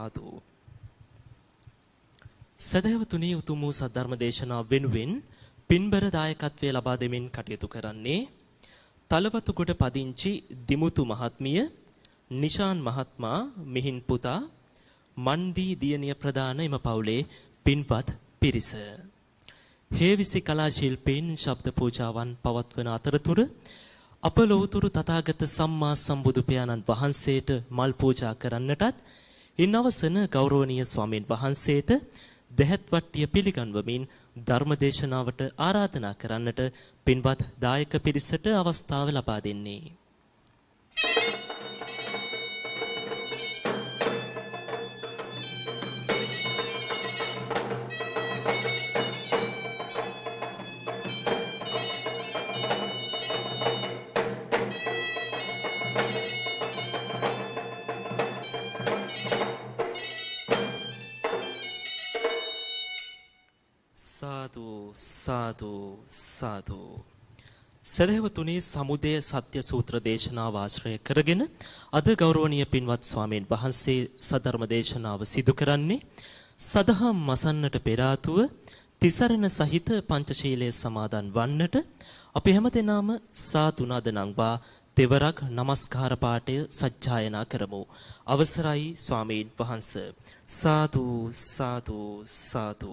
සාදු සදහවතුනි උතුම් වූ සද්ධර්ම දේශනාව වෙනුවෙන් පින්බර දායකත්වය ලබා දෙමින් කටයුතු කරන්නේ තලවතුගොඩ පදිංචි දිමුතු මහත්මිය නිශාන් මහත්මයා මිහින් පුතා මන්දී දියණිය ප්‍රදාන එම පවුලේ පින්පත් පිරිස හේවිසි කලා ශිල්පීන් ශබ්ද පූජාවන් පවත්වන අතරතුර අප ලෝතුරු තථාගත සම්මා සම්බුදු පියාණන් වහන්සේට මල් පූජා කරන්නටත් ඉන් අවසන ගෞරවනීය ස්වාමින් වහන්සේට දෙහත් වට්ටිය පිළිගන්වමින් ධර්මදේශනාවට ආරාධනා කරන්නට පින්වත් දායක පිරිසට අවස්ථාව ලබා දෙන්නේ. Thank you. සාදු සාදු සදහවතුනි සමුදය සත්‍ය සූත්‍ර දේශනාව ආශ්‍රය කරගෙන අද ගෞරවනීය පින්වත් ස්වාමීන් වහන්සේ සධර්ම දේශනාව සිදු කරන්නේ සදහම් මසන්නට පෙර ආතුව තිසරණ සහිත පංචශීලයේ සමාදන් වන්නට අපි හැමදෙනාම සාදු නදනම්වා දෙවරක් নমස්කාර පාඨය සජ්ජායනා කරමු. අවසරයි ස්වාමීන් වහන්සේ. සාදු සාදු සාදු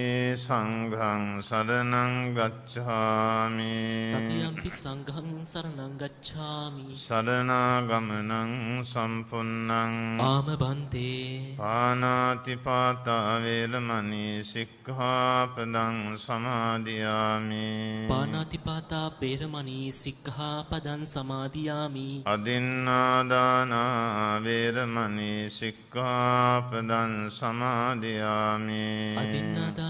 සංඝං සරණං ගච්ඡාමි තතියම්පි සංඝං සරණං ගච්ඡාමි සරණාගමනං සම්පුන්නං ආමබන්තේ පානාති පාතා වේරමණී සික්ඛාපදං සමාදියාමි පානාති පාතා වේරමණී සික්ඛාපදං සමාදියාමි අදින්නාදාන වේරමණී සික්ඛාපදං සමාදියාමි අදින්නාදාන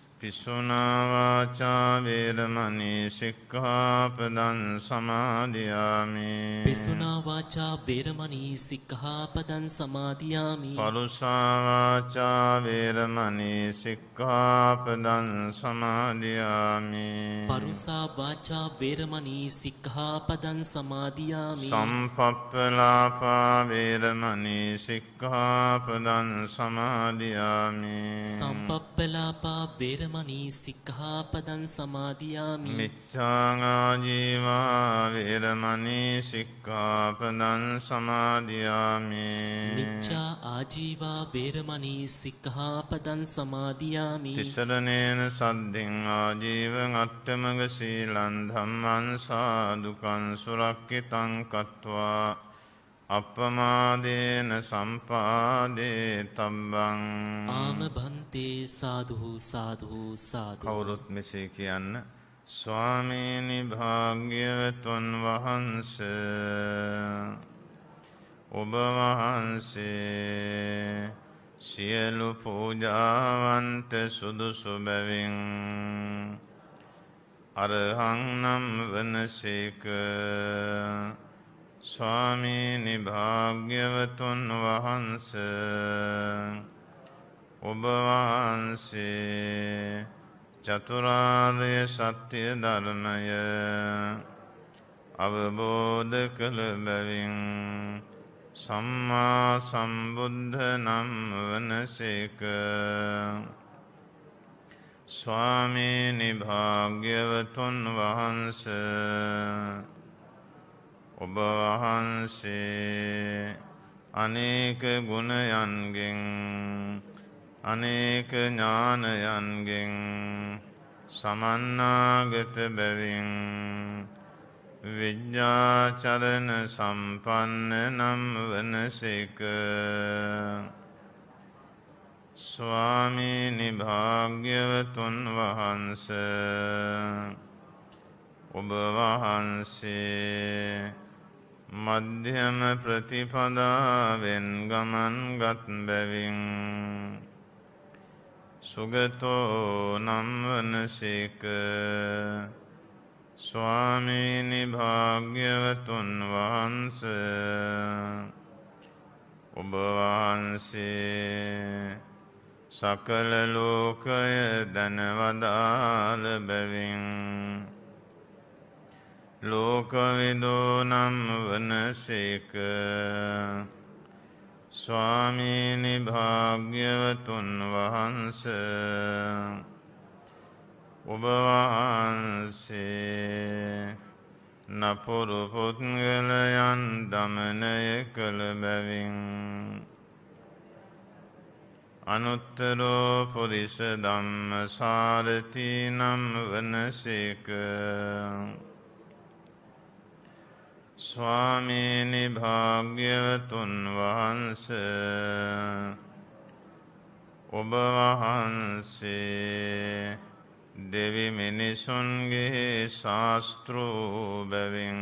පිසුනාවාචාවේරමනී සික්ඛාපදන් සමාධයාමි පිසුනාවාචා වේරමනී සික්ඛාපදන් සමාධයාමි පරුසාවාචාවේරමනී සික්ඛාපදන් සමාධයාමි පරුසාවාචා වේරමනී සික්ඛාපදන් සමාධයාමි සම්පප්පලාපාවේරමනී සික්ඛාපදන් සමාධයාමි සම්පප්පලාපා වේරම වේරමණී සික්ඛාපදං සමාදියාමි මිච්ඡාගාජීවා වේරමණී සික්ඛාපදං සමාදියාමි මිච්ඡා ආජීවා වේරමණී සික්ඛාපදං සමාදියාමි තිසරණේන සද්දෙන් ආජීවං අට්ඨමග සීලං ධම්මං සාදුකං සුරක්කිතං කତ୍වා අපමාදේන සම්පාදේ තබ්බං ආම බන්තේ සාදුහු සාදුහු සාදු කවුරුත් මෙසේ කියන්න ස්වාමීනි භාග්‍යවතුන් වහන්ස ඔබ වහන්සේ සියලු පූජාවන්ට සුදුසු බැවින් අරහං නම් වනසේක ස්වාමීනි භාග්‍යවතුන් වහන්ස ඔබවහන්සේ චතුරාර්ය සත්‍යය ධර්මය අවබෝධ කළ බැවින් සම්මා සම්බුද්ධ නම් වනසේක ස්වාමීනි භාග්‍යවතුන් වහන්සේ ඔබවහන්සේ අනේක ගුණයන්ගෙන් අනේක ඥානයන්ගෙන් සමන්නාගත බැවින් විද්‍යාචරණ සම්පන්න නම් වනසේක ස්වාමී නිභාග්‍යවතුන් වහන්ස ඔබ වහන්සේ මධ්‍යම ප්‍රතිපදාවෙන් ගමන් ගත් බැවින් සුගතෝ නම්වනසේක ස්වාමීනි භාග්‍යවතුන් වහන්ස ඔබවහන්සේ සකල ලෝකය දැනවදාල බැවින් ලෝකවිදෝනම් වන සේක ස්වාමීනි භාග්‍යවතුන් වහන්ස ඔබවහන්සේ නපුරු පුද්ගලයන් දමනය කළ බැවින් අනුත්තරෝ පුරිස ධම්ම සාරති නම් වනසේක ස්වාමීනි භාග්‍යවතුන් වහන්ස ඔබ වහන්සේ දෙවි මිනිසුන්ගේ ශාස්තෘබැවින්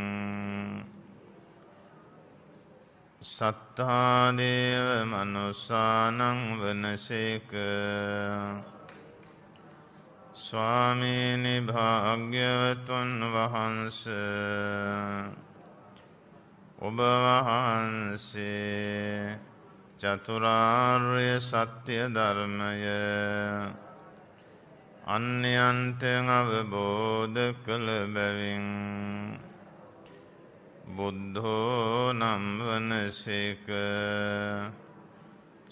සත්තාදේව මනුස්සානං වනසේක ස්වාමීනි භාග්‍යවතුන් වහන්සේ ඔබ වහන්සේ චතුරාර්ය සත්‍ය ධර්මය අන්‍යන්ට අවබෝධ කළ බැවින් බුද්ධෝ නම් වනසේක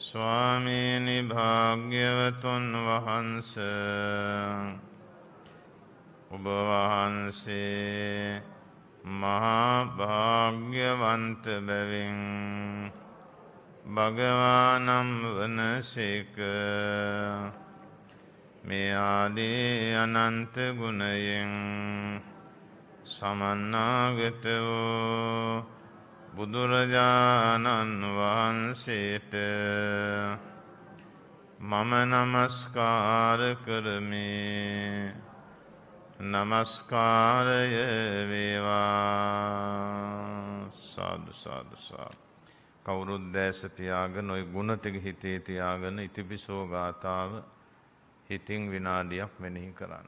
ස්වාමීනි භාග්‍යවතුන් වහන්ස ඔබ වහන්සේ මහා භාග්‍යවන්ත බැවින් භගවානම් වන සේක මේ ආදී අනන්ත ගුණයෙන් සමන්නාගත වූ බුදුරජාණන් වහන්සේට මම නමස්කාර කරමේ නමස්කාරය වේවා සාදුසාදුසා. කවුරුත් දෑසපියාගෙන ඔය ගුණටික හිතේ තියාගෙන ඉතිපිසෝගාථාව හිතිං විනාඩියක් මෙනෙහි කරන්න.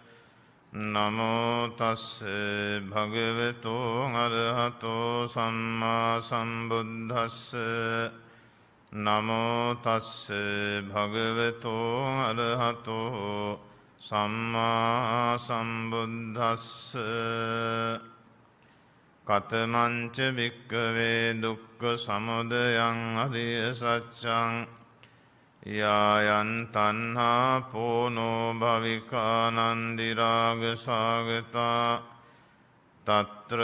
නමෝතස්ස භගවෙතු අරහතෝ සම්මා සම්බුද්ධස්ස නමෝතස්ස භගවෙතු අරහතෝ සම්මා සම්බුද්ධස්ස කතමංච භික්කවේ දුක්ක සමුදයං අදිය සච්චං යායන් තන්හා පෝනෝ භවිකානන්දිරාගසාගතා තත්‍ර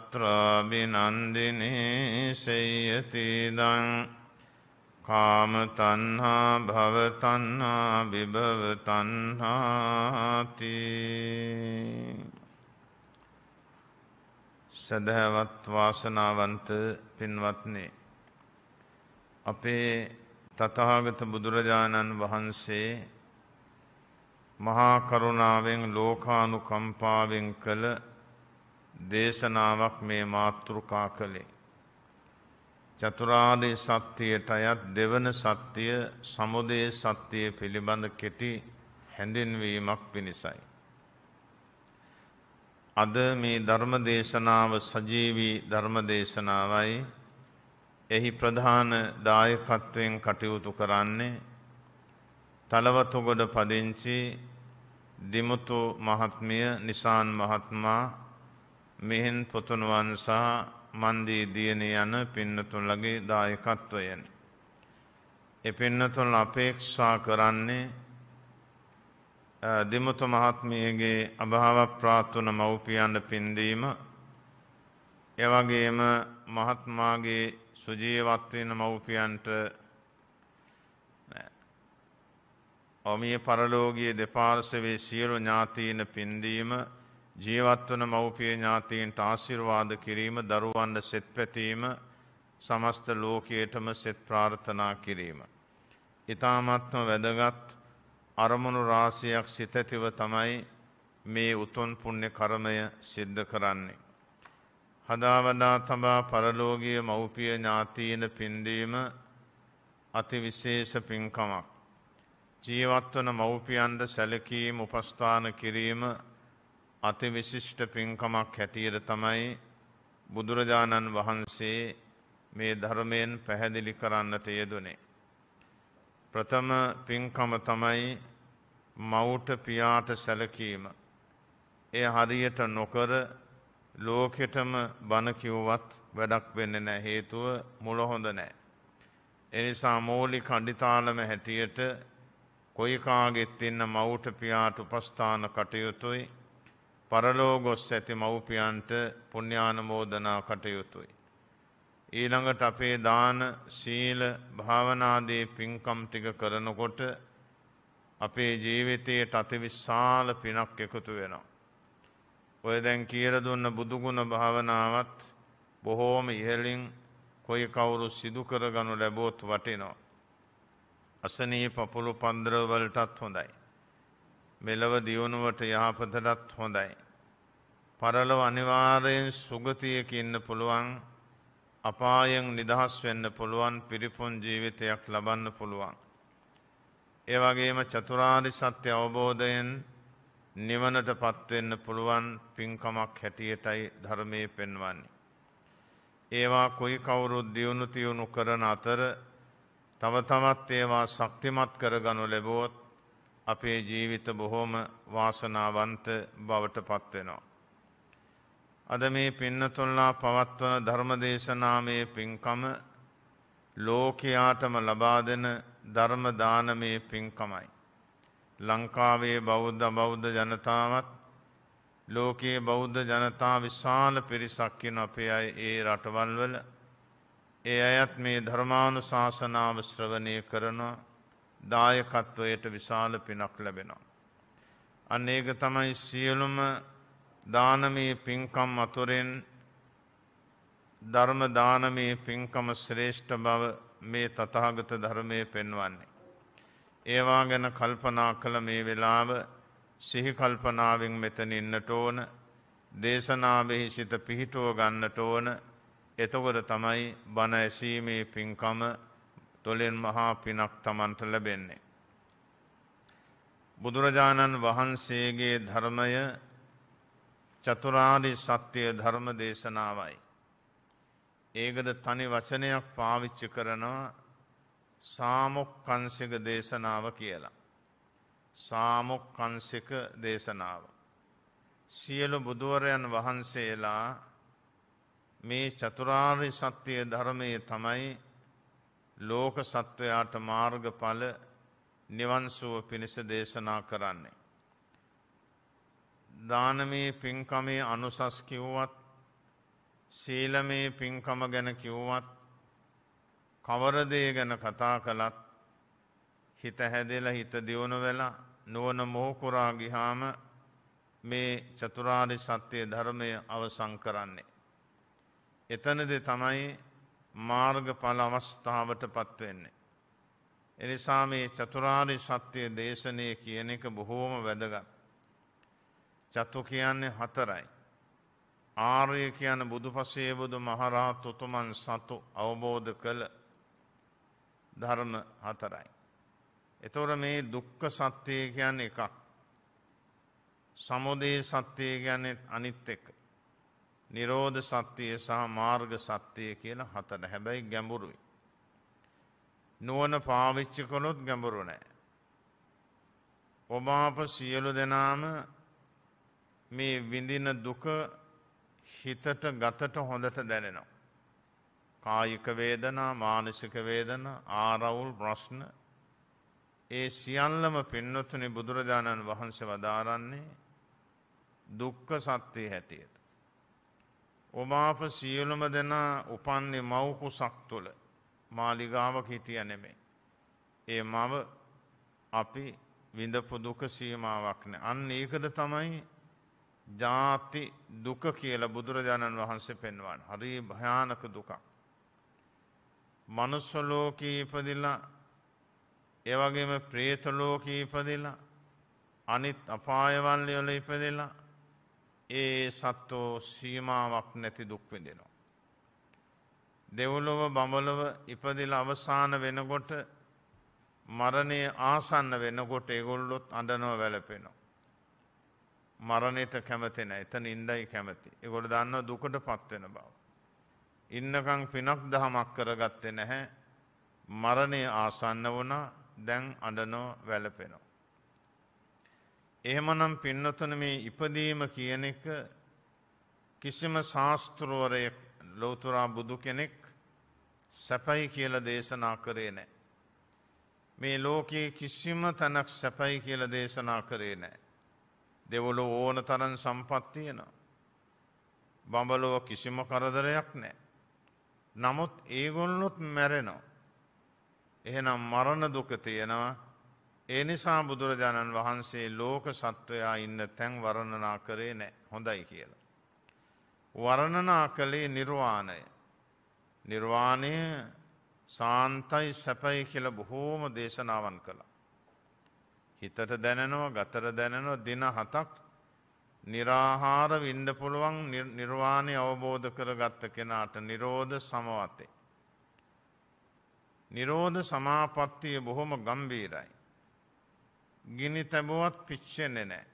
තත්‍රාබිනන්දිනේ සෙය්‍යතිදං කාමතන්හා භවතන්හා බිභවතන්හාති සැදැහැවත් වාසනාවන්ත පින්වත්නේ අපේ තතාගත බුදුරජාණන් වහන්සේ මහාකරුණාවෙන් ලෝකානු කම්පාවෙන් කළ දේශනාවක් මේ මාතෘකා කළේ. චතුරාදේ සත්‍යයට අයත් දෙවන සත්‍යය සමුදේ සත්‍යය පිළිබඳ කෙටි හැඳින්වීමක් පිණිසයි. අද මේ ධර්ම දේශනාව සජීවී ධර්ම දේශනාවයි එහි ප්‍රධාන දායකත්වයෙන් කටයුතු කරන්නේ තලවතුගොඩ පදිංචි දිමුතු මහත්මිය නිසාන් මහත්මා මෙහෙන් පොතුනුවන් සහ මන්දී දියන යන පින්නතුන්ලගේ දායකත්වයෙන්. එ පින්නතුන් අපේක්ෂා කරන්නේ දිමුතු මහත්මියගේ අභාව ප්‍රාත්තුන මව්පියන්ට පින්දීම එවගේම මහත්මාගේ සුජීවත් වෙන මව්පියන්ට ඔමිය පරලෝකීය දෙපාර්ශවයේ සියලු ඥාතීන් පින්දීම ජීවත් වන මව්පිය ඥාතීන්ට ආශිර්වාද කිරීම දරුවන්ට සෙත් පැතීම සමස්ත ලෝකයටම සෙත් ප්‍රාර්ථනා කිරීම. ඊ타මත්ම වැදගත් අරමුණු රාශියක් සිත ඇතිව තමයි මේ උතුම් පුණ්‍ය කර්මය සිද්ධ කරන්නේ. හදාවඩා තබා පරලෝගිය මව්පිය ඥාතීන පින්දීම අතිවිශේෂ පින්කමක්. ජීවත්වන මව්පියන්ට සැලකීම් උපස්ථාන කිරීම අතිවිශිෂ්ට පින්කමක් හැටියට තමයි බුදුරජාණන් වහන්සේ මේ ධර්මයෙන් පැහැදිලි කරන්නට යෙදුනේ. ප්‍රථම පින්කම තමයි මවුට පියාට සැලකීම. එය හරියට නොකර ලෝකෙටම බණ කිව්වත් වැඩක් වෙන්නේ නැහැ හේතුව මුල හොඳ නැහැ. එනිසා මූලික අඩිතාලම හැටියට කොයි කාගෙත් ඉන්න මව්ට පියාට උපස්ථාන කටයුතුයි පරලෝගොස් ඇති මව්පියන්ට පුණ්‍යානුමෝදනා කටයුතුයි. ඊළඟට අපේ දාන සීල භාවනාදී පින්කම් ටික කරනකොට අපේ ජීවිතයට අතිවිශාල පිනක් එකතු වෙනවා. ඔය දැන් කියර දුන්න බුදුගුණ භාවනාවත් බොහෝම ඉහලින් කොයි කවුරු සිදු කරගනු ලැබෝත් වටිනෝ. අසනී පපුළු පන්ද්‍රවලටත් හොඳයි. මෙලව දියුණුවට යහපතටත් හොඳයි. පරලව අනිවාරයෙන් සුගතියක ඉන්න පුළුවන් අපායෙන් නිදහස් වෙන්න පුළුවන් පිරිපුන් ජීවිතයක් ලබන්න පුළුවන්. ඒවගේම චතුරාරි සත්‍ය අවබෝධයෙන් නිවනට පත්වෙන්න පුළුවන් පින්කමක් හැටියටයි ධර්මය පෙන්වන්නේ. ඒවා කොයි කවුරුත් දියුණු තියුණු කරන අතර තව තමත් ඒවා ශක්තිමත් කරගනු ලැබෝත් අපේ ජීවිත බොහෝම වාසනාවන්ත බවට පත්වෙනවා. අද මේ පින්නතුල්ලා පවත්වන ධර්මදේශනාමේ පින්කම ලෝකයාටම ලබා දෙන ධර්මදානමේ පින්කමයි. ලංකාවේ බෞද්ධ බෞද්ධ ජනතාවත් ලෝකයේ බෞද්ධ ජනතා විශාල පිරිසක්කින අපේ අයි ඒ රටවල්වල ඒ අයත් මේ ධර්මාණු ශාසනාව ශ්‍රවණය කරනවා දායකත්වයට විශාල පිනක් ලැබෙනවා. අන්න ඒක තමයි සියලුම දානමී පින්කම් අතුරෙන් ධර්ම දානමී පින්කම ශ්‍රේෂ්ඨ බව මේ තතාගත ධර්මය පෙන්වන්නේ. ඒවා ගැන කල්පනා කළ මේ වෙලාව සිහිකල්පනාවෙන් මෙතන ඉන්නට ඕන දේශනාවෙහි සිත පිහිටුව ගන්නට ඕන එතකොට තමයි බණ ඇසීමේ පින්කම තොලෙන් මහා පිනක් තමන්ට ලැබෙන්නේ. බුදුරජාණන් වහන්සේගේ ධර්මය චතුරාරි සත්‍යය ධර්ම දේශනාවයි. ඒකද තනි වචනයක් පාවිච්චි කරනවා සාමොක්කංසික දේශනාව කියලා. සාමොක්කංසික දේශනාව. සියලු බුදුවරයන් වහන්සේලා මේ චතුරාර්ය සත්‍යය ධර්මය තමයි ලෝක සත්වයාට මාර්ගඵල නිවන්සුව පිණිස දේශනා කරන්නේ. දානමේ පින්කමේ අනුසස් කිව්වත් සීලමේ පින්කම ගැන කිව්වත් කවරදේ ගැන කතා කළත් හිත හැදෙලා හිත දියුණු වෙලා නුවන මෝකුරා ගිහාම මේ චතුරාරි සත්‍යය ධර්මය අවසං කරන්නේ. එතනද තමයි මාර්ග පල අවස්ථාවට පත්වෙන්නේ. එනිසා මේ චතුරාරි සත්‍යය දේශනය කියන එක බොහෝම වැදගත්. චත්තු කියන්නේ හතරයි. ආර්ය කියන බුදු පසේ බුදු මහරහත් උතුමන් සතු අවබෝධ කළ ධර්ම හතරයි. එතොර මේ දුක්ක සත්‍යය කියන්න එකක්. සමුදේ සත්‍යය ගැන අනිත් එක. නිරෝධ සත්‍යය සහ මාර්ග සත්‍යය කියන හතට හැබැයි ගැඹුරුයි. නුවන පාවිච්චි කළොත් ගැඹුරු නෑ. ඔබාප සියලු දෙනාම මේ විඳින දුක හිතට ගතට හොඳට දැනෙනවා. කායික වේදනා මානසික වේදනා ආරවුල් ප්‍රශ්න ඒ සියල්ලම පින්නොත්තුනි බුදුරජාණන් වහන්සේ වදාරන්නේ දුක්ඛ සත්‍යය හැටියට. ඔමාප සියලුම දෙනා උපන්නේ මව්කුසක් තුළ මාලිගාවක හිටිය නෙමේ. ඒ මව අපි විඳපු දුක සීමාවක් නෑ. අන්න ඒකද තමයි ජාති දුක කියලා බුදුරජාණන් වහන්සේ පෙන්වන්. හරි භයානක දුකක්. මනුස්සලෝකී ඉපදිලා ඒවගේම ප්‍රේතලෝකී ඉපදිලා අනිත් අපායවල්ලියොල ඉපදිලා ඒ සත්වෝ සීමාවක් නැති දුක්විඳෙනවා. දෙවුලොව බඹලොව ඉපදිල අවසාන වෙනකොට මරණය ආසන්න වෙනකොට ඒගොල්ලොත් අඩනෝ වැලපෙනවා. මරණයට කැමතින එතන ඉන්ඩයි කැමති. එගොඩ දන්න දුකට පත්වෙන බව. ඉන්නකං පිනක් දහමක් කරගත්තේ නැහැ මරණය ආසන්න වුණා දැන් අඩනෝ වැලපෙනෝ. එහෙමනම් පින්නතුන මේ ඉපදීම කියන එක කිසිම ශාස්තෘවරය ලෝතුරා බුදු කෙනෙක් සැපයි කියල දේශනා කරේ නෑ. මේ ලෝකයේ කිසිම තැනක් සැපයි කියල දේශනා කරේ නෑ. දෙවොලු ඕන තරන් සම්පත්තියනවා. බඹලොව කිසිම කරදරයක් නෑ. නමුත් ඒගොල්ලොත් මැරෙනවා. එහෙනම් මරණ දුක තියෙනවා. ඒ නිසා බුදුරජාණන් වහන්සේ ලෝක සත්වයා ඉන්න තැන් වරණනා කරේ නෑ හොඳයි කියලා. වරණනා කළේ නිර්වාණය. නිර්වාණය සාන්තයි සැපයි කියල බොහෝම දේශනාවන් කළ. හිතට දැනෙනවා ගතර දැනෙනවා දින හතක් නිරාහාර වින්ඩ පුළුවන් නිර්වාණය අවබෝධ කරගත්ත කෙනාට නිරෝධ සමවතේ. නිරෝධ සමාපත්තිය බොහොම ගම්බීරයි. ගිනි තැබුවත් පිච්චෙන්නේ නෑ.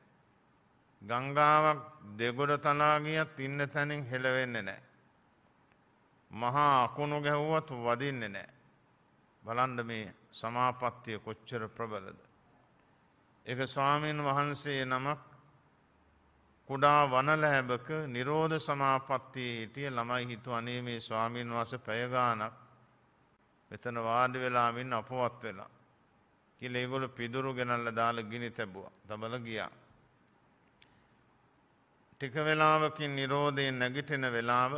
ගංගාවක් දෙගොඩ තනාගියත් ඉන්න තැනින් හෙළවෙන්න නෑ. මහා අකුණු ගැහුවත් වදින්නේ නෑ. බලන්ඩ මේ සමාපත්තිය කොච්චර ප්‍රබලද. එක ස්වාමීන් වහන්සේ නමක් කුඩා වනලෑබක නිරෝධ සමාපත්තියේ හිටිය ළමයි හිතු අනේ මේ ස්වාමීන් වස පැයගානක් මෙතන වාඩි වෙලාමින් අපවත් වෙලා. කියල ඒගොල පිදුරු ගෙනල්ල දාල ගිනි තැබුව දබල ගියා. ටික වෙලාවකින් නිරෝධයෙන් නැගිටෙන වෙලාව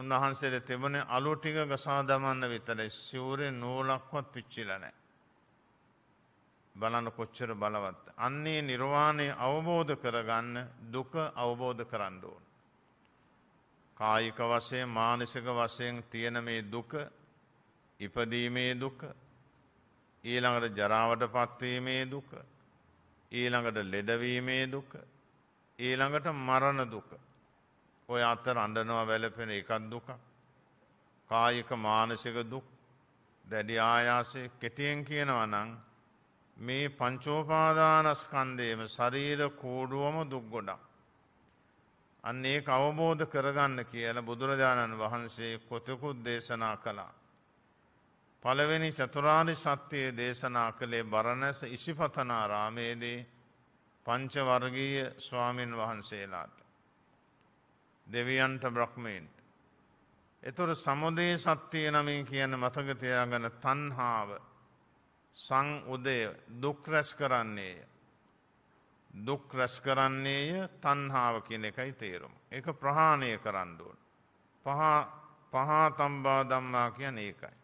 උන්වහන්සේට තිබන අලු ටික ගසා දමන්න විතර සිවුරේ නූලක්වත් පිච්චිල නෑ. බලන්න කොච්චර බලවත්. අන්නේ නිර්වාණය අවබෝධ කරගන්න දුක අවබෝධ කරන්න ඕන. කායික වශයෙන් මානසික වශයෙන් තියෙන මේ දුක ඉපදීමේ දුක ඊළඟට ජරාවට පත්වීමේ දුක ඊළඟට ලෙඩවීමේ දුක ඊළඟට මරණ දුක ඔය අතර අඩනවා වැලපෙන එකක් දුක කායික මානසික දුක් දැඩි ආයාසය කෙටියෙන් කියනවා නං මේ පංචෝපාදානස්කන්දේම ශරීර කෝඩුවම දුක්ගොඩක්. අන්නේ අවබෝධ කරගන්න කියල බුදුරජාණන් වහන්සේ කොතකුත් දේශනා කළා. පළවෙනි චතුරාරි සත්‍යයේ දේශනා කළේ බරණැස ඉසිපතනා රාමේදී පංචවර්ගීය ස්වාමින් වහන්සේලාට. දෙවියන්ට බ්‍රක්්මේන්ට. එතුර සමුදේ සත්‍යය නමින් කියන මතගතයා ගැන තන්හාාව සංඋදය දුක් රැස් කරන්නේය. දුක් රැස් කරන්නේය තන්හාාව කියන එකයි තේරුම්. එක ප්‍රහාණය කරන්නඩුවන්. පහා තම්බා දම්මා කියන ඒකයි.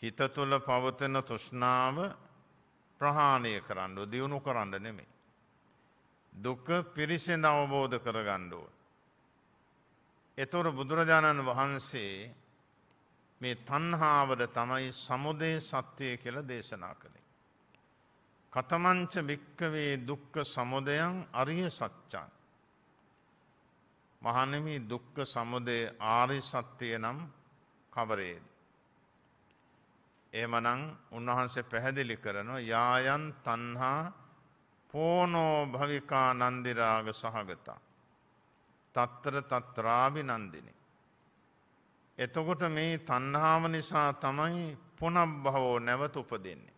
හිත තුළ පවතන තුෂ්නාව ප්‍රහාණය කරන්නඩු දියුණු කරන්න නෙමේ. දුක පිරිසෙන් අවබෝධ කරගණ්ඩුව. එතුර බුදුරජාණන් වහන්සේ මේ තන්හාාවට තමයි සමුදේ සත්‍යය කියල දේශනා කළේ. කතමංච භික්කවේ දුක්ක සමුදයන් අරිය සච්චාන්. මහනමි දුක්ක සමුදේ ආරි සත්‍යය නම් කවරේද. ඒමනං උන්වහන්සේ පැහැදිලි කරනවා යායන් තන්හා පෝනෝ භවිකා නන්දිරාග සහගතා. තත්තර තත්රාවි නන්දිනි. එතකොට මේ තණ්හාව නිසා තමයි පුනබ්භවෝ නැවත උපදින්නේ.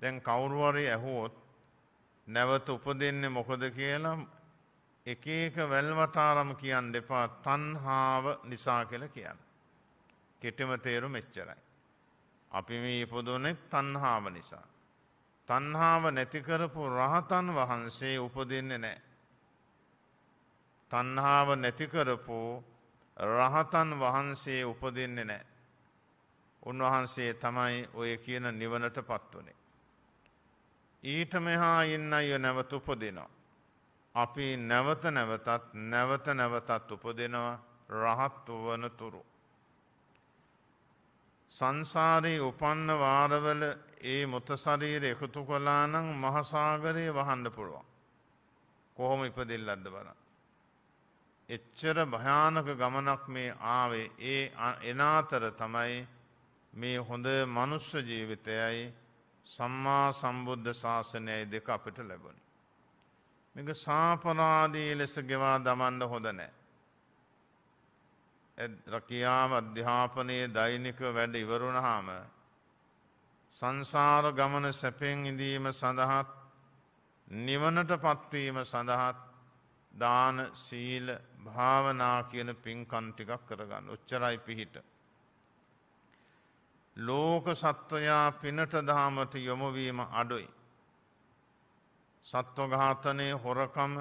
දැන් කවුරු හරි ඇහුවොත් නැවත උපදින්නේ මොකද කියලා එක එක වැල්වටාරම් කියන්න එපා තණ්හාව නිසා කියලා කියන්න. කෙටම තේරුම එච්චරයි. අපි මේ ඉපදුනේ තණ්හාව නිසා. තණ්හාව නැති කරපු රහතන් වහන්සේ උපදින්නේ නැහැ. තණ්හාව නැති කරපු රහතන් වහන්සේ උපදින්නේ නෑ. උන්වහන්සේ තමයි ඔය කියන නිවනට පත්වනේ. ඊට මෙහා ඉන්න අය නැවත උපදිනවා. අපි නැවත නැවතත් නැවත නැවතත් උපදිනවා රහත් වන තුරු. සංසාරයේ උපන්න වාරවල ඒ මොත ශරීරය එකතු කළා නම් මහසාගරය වහන්න පුළුවන්. කොහොම ඉපදෙල්ලක්ද බලන්න. එච්චර භයානක ගමනක් මේ ආවේ ඒ එනාතර තමයි මේ හොඳ මනුෂ්‍ය ජීවිතයයි සම්මා සම්බුද්ධ ශාසනයයි දෙක අපිට ලැබුණ. මේක සාපරාදී ලෙස ගෙවා දමන්න හොඳ නෑ. රකියාව අධ්‍යාපනයේ දෛනික වැඩ ඉවරුණහාම සංසාර ගමන සැපෙන් ඉඳීම සඳහත් නිවනට පත්වීම සඳහත් දාන සීල භාවනා කියන පින්කම් ටිකක් කරගන්න. ඔච්චරයි පිහිට. ලෝක සත්වයා පිනට දහමට යොමුවීම අඩුයි. සත්ව ඝාතනයේ හොරකම,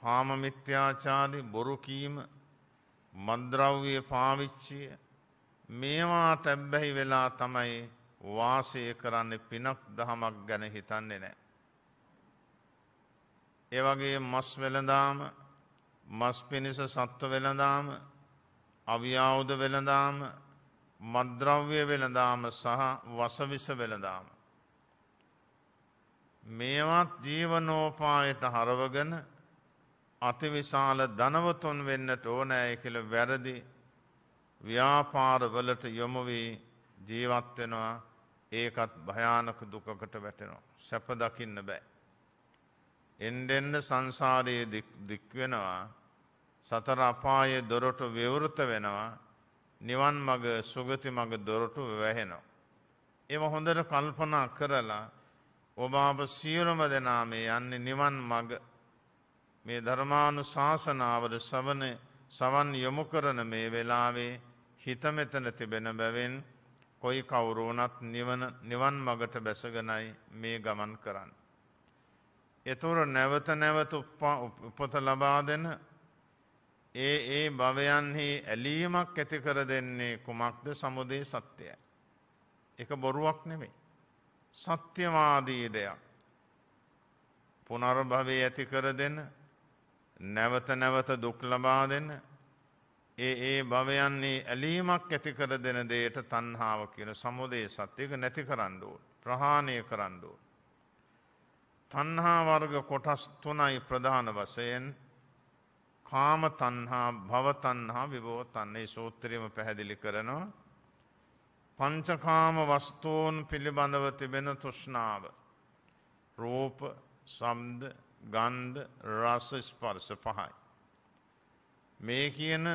කාමමිත්‍යාචාරි, බොරු කීම, මන්ද්‍රව්‍ය පාවිච්චිය මේවා තැබ්බැහි වෙලා තමයි වාසය කරන්නේ පිනක් දහමක් ගැන හිතන්නේ නැහැ. ඒවගේ මස් වෙළදාම මස් පිණිස සත්ව වෙළදාම අවියවුද වෙළදාම මද්‍රව්‍ය වෙළදාම සහ වසවිස වෙළදාම. මේවත් ජීවනෝපායට හරවගෙන අතිවිශාල ධනවතුන් වෙන්නට ඕනෑ කියල වැරදි ව්‍යාපාරවලට යොමුවී ජීවත්වෙනවා ඒකත් භයානක දුකකට වැටෙනවා. සැප දකින්න බෑ. එන්ඩෙන්ඩ සංසාරයේ දික්වෙනවා සතර අපායේ දොරටු විවෘත වෙනවා නිවන් මග සුගති මග දොරටු වැහෙනවා. එම හොඳට කල්පනා කරලා ඔබාප සියලුම දෙනා මේ යන්නේ නිවන් මග මේ ධර්මානු ශාසනාවට සවන සවන් යොමු කරන මේ වෙලාවේ හිතමෙතන තිබෙන බැවෙන් කොයි කවුරුවනත් නිවන් මගට බැසගෙනයි මේ ගමන් කරන්න. එතුර නැවත නැවත උපත ලබා දෙන ඒ ඒ භවයන්හි ඇලීමක් ඇතිකර දෙන්නේ කුමක්ද සමුදේ සත්‍යය. එක බොරුවක් නෙමේ. සත්‍යවාදී දෙයක්. පුනර්භවේ ඇතිකර දෙන නැවත නැවත දුක් ලබා දෙන ඒ ඒ භවයන්නේ ඇලීමක් ඇතිකර දෙන දේට තන්හාාව කියන සමුදේ සත්‍යයක නැති කරණ්ඩුව ප්‍රහාණය කරණ්ඩුව. තන්හා වර්ග කොටස් තුනයි ප්‍රධාන වසයෙන් කාම තන්හා භවතන්හා විබෝතන්නේ සූත්‍රයම පැහැදිලි කරනවා. පංචකාම වස්තූන් පිළිබඳව තිබෙන තුෂ්නාව. රෝප සම්ද ගන්ධ රස ස්පර්ස පහයි. මේ කියන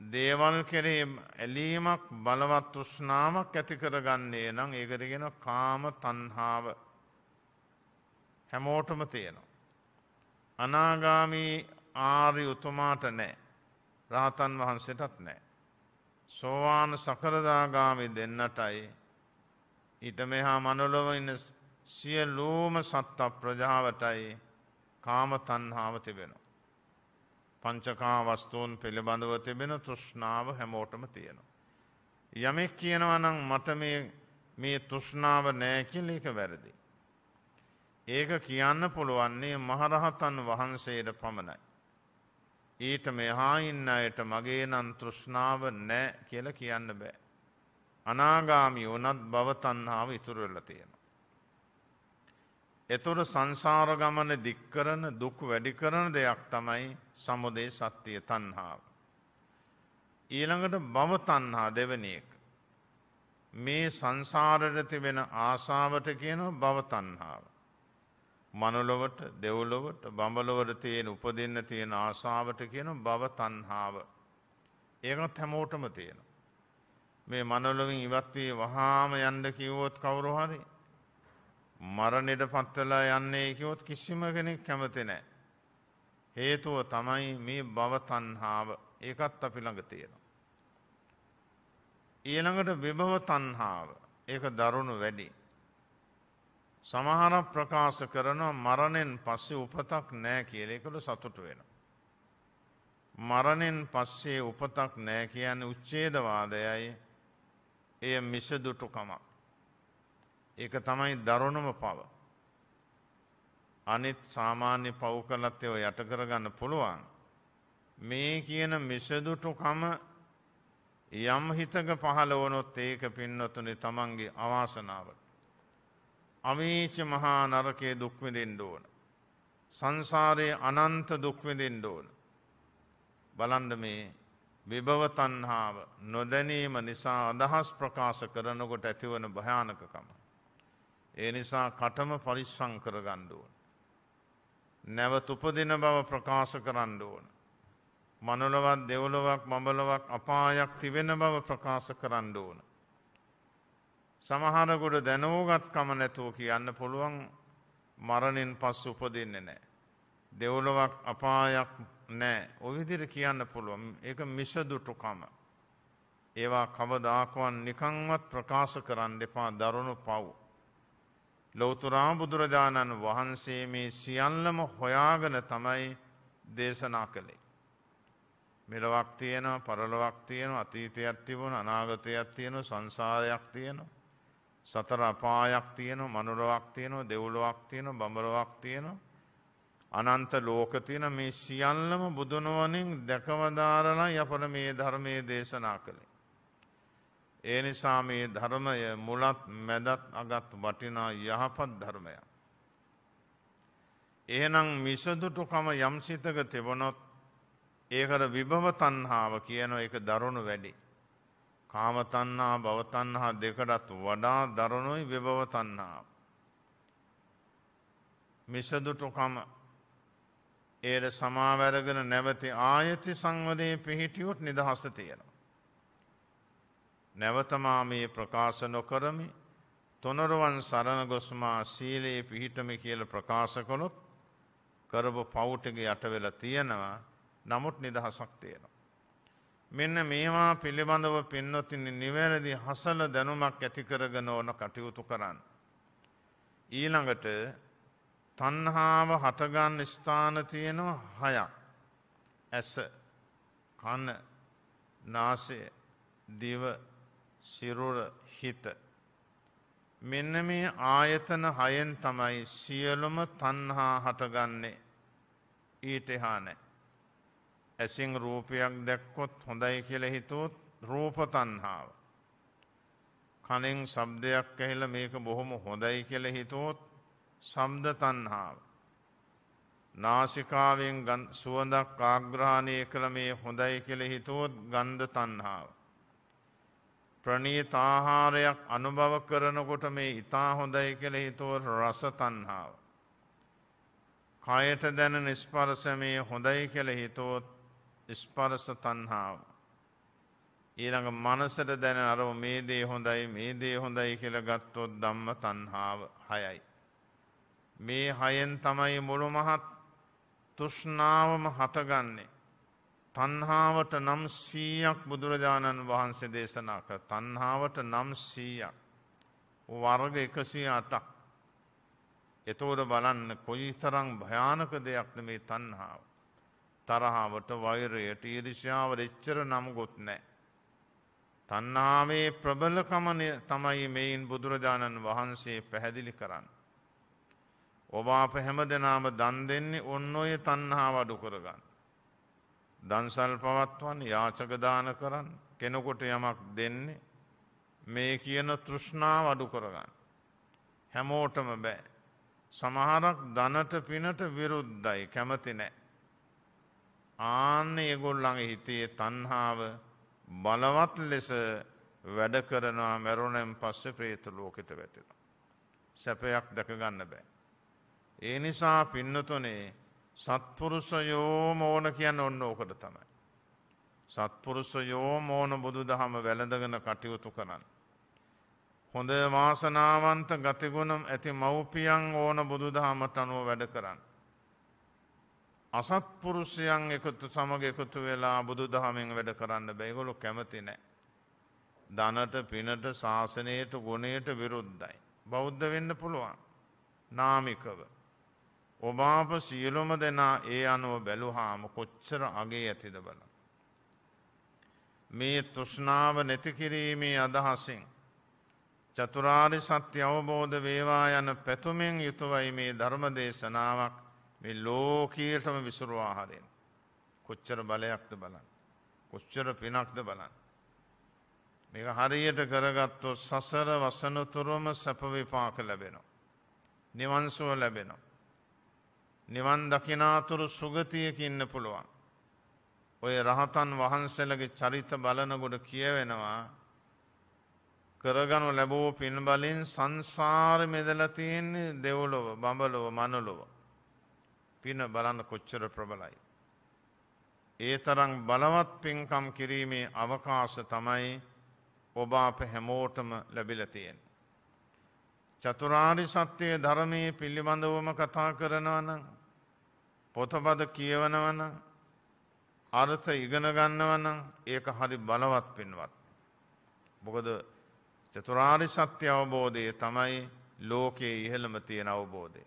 දේවල් කෙරේ ඇලීමක් බලවත් තෘෂ්ණාවක් ඇති කරගන්නේ නම් ඒකරගෙන කාම තන්හාාව හැමෝටම තියෙනවා. අනාගාමී ආරි උතුමාට නෑ රාතන් වහන්සටත් නෑ. සෝවාන සකරදාගාමි දෙන්නටයි ඊට මෙහා මනුලොව ඉන්න සියලූම සත්ත ප්‍රජාවටයි කාම තන්හාාව තිබෙනවා. පංචකා වස්තුූන් පිළිබඳව තිබෙන තෘෂ්ණාව හැමෝටම තියෙනවා. යමෙක් කියනවනම් මට මේ තෘෂ්ණාව නෑකිලික වැරදි. ඒක කියන්න පුළුවන්නේ මහරහතන් වහන්සේට පමණයි. ඊට මෙහා ඉන්න අයට මගේ නම් තෘෂ්ණාව නෑ කියල කියන්න බෑ. අනාගාමි වනත් භවතන්හාාව ඉතුරවෙල්ල තියෙනවා. එතුර සංසාර ගමන දික්කරන දුක් වැඩි කරන දෙයක් තමයි සමුදේ සත්‍යය තන්හාාව. ඊළඟට බව තන්හා දෙවනි එක. මේ සංසාරට තිබෙන ආසාාවට කියන බව තන්හාාව. මනුලොවට දෙව්ලොවට බඹලොවට තියෙන උපදින්න තියෙන ආසාාවට කියන බව තන්හාාව. ඒකත් හැමෝටම තියෙන. මේ මනොලොවින් ඉවත්වී වහාම යන්ඩ කිව්වොත් කවුරුහරි. මරණෙට පත්වලා යන්නේ කිවොත් කිසිම කෙනෙක් කැමති නෑ. හේතුව තමයි මේ භවතන්හාාව ඒකත් අපි ළඟ තියෙනවා. ඊළඟට විභව තන්හාාව ඒක දරුණු වැඩි. සමහර ප්‍රකාශ කරනවා මරණෙන් පස්සේ උපතක් නෑ කියල එකළු සතුට වෙන. මරණෙන් පස්සේ උපතක් නෑ කියන්න උච්චේදවාදයයි එය මිසදුටුකමක්. ඒක තමයි දරුණුම පව. අනිත් සාමාන්‍ය පව් කරලත් ඒව යට කරගන්න පුළුවන්. මේ කියන මිසදුටුකම යම් හිතක පහළ වනොත් ඒක පින්නතුනේ තමන්ගේ අවාසනාවට. අවීච මහා නරකයේ දුක් විඳින්න ඕන. සංසාරයේ අනන්ත දුක් විඳින්න ඕන. බලන්න මේ විභව තණ්හාව නොදැනීම නිසා අදහස් ප්‍රකාශ කරනකොට ඇතිවන භයානකකම. ඒ නිසා කටම පරිස්සම් කරගන්න ඕන. නැවත උපදින බව ප්‍රකාශ කරන්න ඕන. මනුලවත් දෙවලොවක් මඹලොවක් අපායක් තිබෙන බව ප්‍රකාශ කරන්න ඕන. සමහරකුට දැනෝගත්කම නැතුව කියන්න පුළුවන් මරණින් පස් උපදින්නේ නෑ. දෙවලොවක් අපායක් නෑ ඔවිදිර කියන්න පුළුවන් ඒක මිසදුටුකම. ඒවා කවදාකවන් නිකංවත් ප්‍රකාශ කරන්න එපා දරුණු පව්. ලොවතුරා බුදුරජාණන් වහන්සේ මේ සියල්ලම හොයාගෙන තමයි දේශනා කළේ. මෙලොවක් තියෙන පරලොවක් තියෙන අතීතයක් තිබුණ අනාගතයක් තියෙන සංසාරයක් තියෙන සතර අපායක් තියෙන මනුලොවක් තියෙන දෙව්ලොවක් තියෙන බඹලොවක් තියෙන අනන්ත ලෝක තියෙන මේ සියල්ලම බුදුනුවණින් දැකවදාරලා යපර මේ ධර්මයේ දේශනා කළේ. ඒ නිසා මේ ධර්මය මුලත් මැදත් අගත් වටිනා යහපත් ධර්මය. ඒනම් මිසදුටුකම යම්සිතක තිබනොත් ඒකට විභව තන්හාාව කියන එක දරුණු වැඩි. කාමතන්හා භවතන්හා දෙකටත් වඩා දරුණුයි විභවතන්හාාව. මිසදුටුකම ඒට සමාවැරගෙන නැවති ආයති සංවදයේ පිහිටියුත් නිදහස තියෙන. නැවතමා මේ ප්‍රකාශ නොකරමි තොනරුවන් සරණ ගොස්මා සීලයේ පිහිටමි කියල ප්‍රකාශ කොළොත් කරපු පෞටගේ යටවෙලා තියෙනවා නමුත් නිදහසක් තියෙනවා. මෙන්න මේවා පිළිබඳව පින්නොතින්නේ නිවැරදි හසල දැනුමක් ඇතිකරගෙන ඕන කටයුතු කරන්න. ඊළඟට තන්හාාව හටගන්න ස්ථාන තියෙනවා හයක් ඇස කන්න නාසය දිව සිරුර හිත මෙන්න මේ ආයතන හයෙන් තමයි සියලුම තන්හා හටගන්නේ ඊට එහානෑ. ඇසිං රූපයක් දැක්කොත් හොඳයි කියල හිතුවොත් රූප තන්හාාව. කනින් සබ්දයක් ඇහිල මේක බොහොම හොඳයි කියල හිතුවොත් සම්ද තන්හාාව. නාසිකාවෙන් සුවඳක් ආග්‍රාණය කළ මේ හොඳයි කෙළ හිතුවොත් ගන්ධ තන්හාාව. ප්‍රනීත ආහාරයක් අනුභව කරනකොට මේ ඉතා හොඳයි කළ හිතුව රස තන්හාාව. කයට දැන ස්පරස මේ හොඳයි කළ හිතෝත් ස්පරස තන්හාාව. ඊළඟ මනසට දැන අරෝ මේ දේ හොඳයි මේ දේ හොඳයි කියල ගත්තොත් දම්ම තන්හාාව හයයි. මේ හයෙන් තමයි මුළු මහත් තුෂ්නාවම හටගන්නේ. තන්හාාවට නම් සීයක් බුදුරජාණන් වහන්සේ දේශනා කර තන්හාාවට නම් සීයක් වර්ග එකසිය අටක් එතෝට බලන්න කොයි තරං භයානක දෙයක්න මේ තන්හාාව. තරහාාවට වෛරයට ඊරිෂාවට එච්චර නම්ගොත් නෑ. තන්නාමේ ප්‍රබලකමන තමයි මෙයින් බුදුරජාණන් වහන්සේ පැහැදිලි කරන්න. ඔබ අප හැම දෙනාම දන් දෙන්නේ ඔන්න ඔය තන්හා වඩු කරගන්න. දන්සල් පවත්වන් යාචකදාන කරන්න කෙනකොට යමක් දෙන්නේ මේ කියන තෘෂ්ණාව අඩු කරගන්න. හැමෝටම බෑ. සමහරක් දනට පිනට විරුද්ධයි කැමති නෑ. ආන්න ඒගොල්ලඟ හිතේ තන්හාාව බලවත් ලෙස වැඩ කරනවා මැරුණැම් පස්ස ප්‍රේත ලෝකෙට වැටෙන. සැපයක් දැකගන්න බෑ. ඒ නිසා පින්නතුනේ සත්පුරුෂයෝ මෝන කියන්න ඔන්න ඕකට තමයි. සත්පුරුෂයෝ මෝන බුදු දහම වැළඳගෙන කටයුතු කරන්න. හොඳ වාසනාවන්ත ගතිගුණ ඇති මව්පියන් ඕන බුදු දහමට අනුව වැඩ කරන්න. අසත්පුරුෂයන් එකතු සමග එකතු වෙලා බුදු දහමෙන් වැඩ කරන්න බැයිගොලු කැමති නෑ. දනට පිනට ශාසනයට ගුණයට විරුද්ධයි. බෞද්ධ වෙන්න පුළුවන් නාමිකව. ඔබාප සියලුම දෙනා ඒ අනුව බැලුහාම කොච්චර අගේ ඇතිද බල. මේ තුෂ්නාව නැතිකිරීමේ අදහසින්. චතුරාරි සත්‍ය අවබෝධ වේවා යන පැතුමෙන් යුතුවයි මේ ධර්ම දේශනාවක් මේ ලෝකීටම විසුරවාහරෙන්. කොච්චර බලයක්ද බලන්න. කොච්චර පිනක්ද බලන්න. මේක හරියට කරගත්තොත් සසර වසනතුරුම සැපවිපාක ලැබෙනවා. නිවන්සුව ලැබෙනවා. නිවන් දකිනාතුරු සුගතියක ඉන්න පුළුවන්. ඔය රහතන් වහන්සේලගේ චරිත බලනකොට කියවෙනවා කරගනු ලැබෝ පින්බලින් සංසාර මෙදල තියෙන්නේ දෙව්ලොව බඹලොව මනුලොව. පින බලන්න කොච්චර ප්‍රබලයි. ඒ තරම් බලවත් පින්කම් කිරීමේ අවකාශ තමයි ඔබ අප හැමෝටම ලැබිල තියෙන. චතුරාරි සත්‍යය ධර්මය පිළිබඳවම කතා කරනවා නම් පොතපද කියවනවන අර්ථ ඉගෙන ගන්නවනම් ඒක හරි බලවත් පින්වත්. මොකද චතුරාරි සත්‍ය අවබෝධය තමයි ලෝකයේ ඉහළම තියෙන අවබෝධය.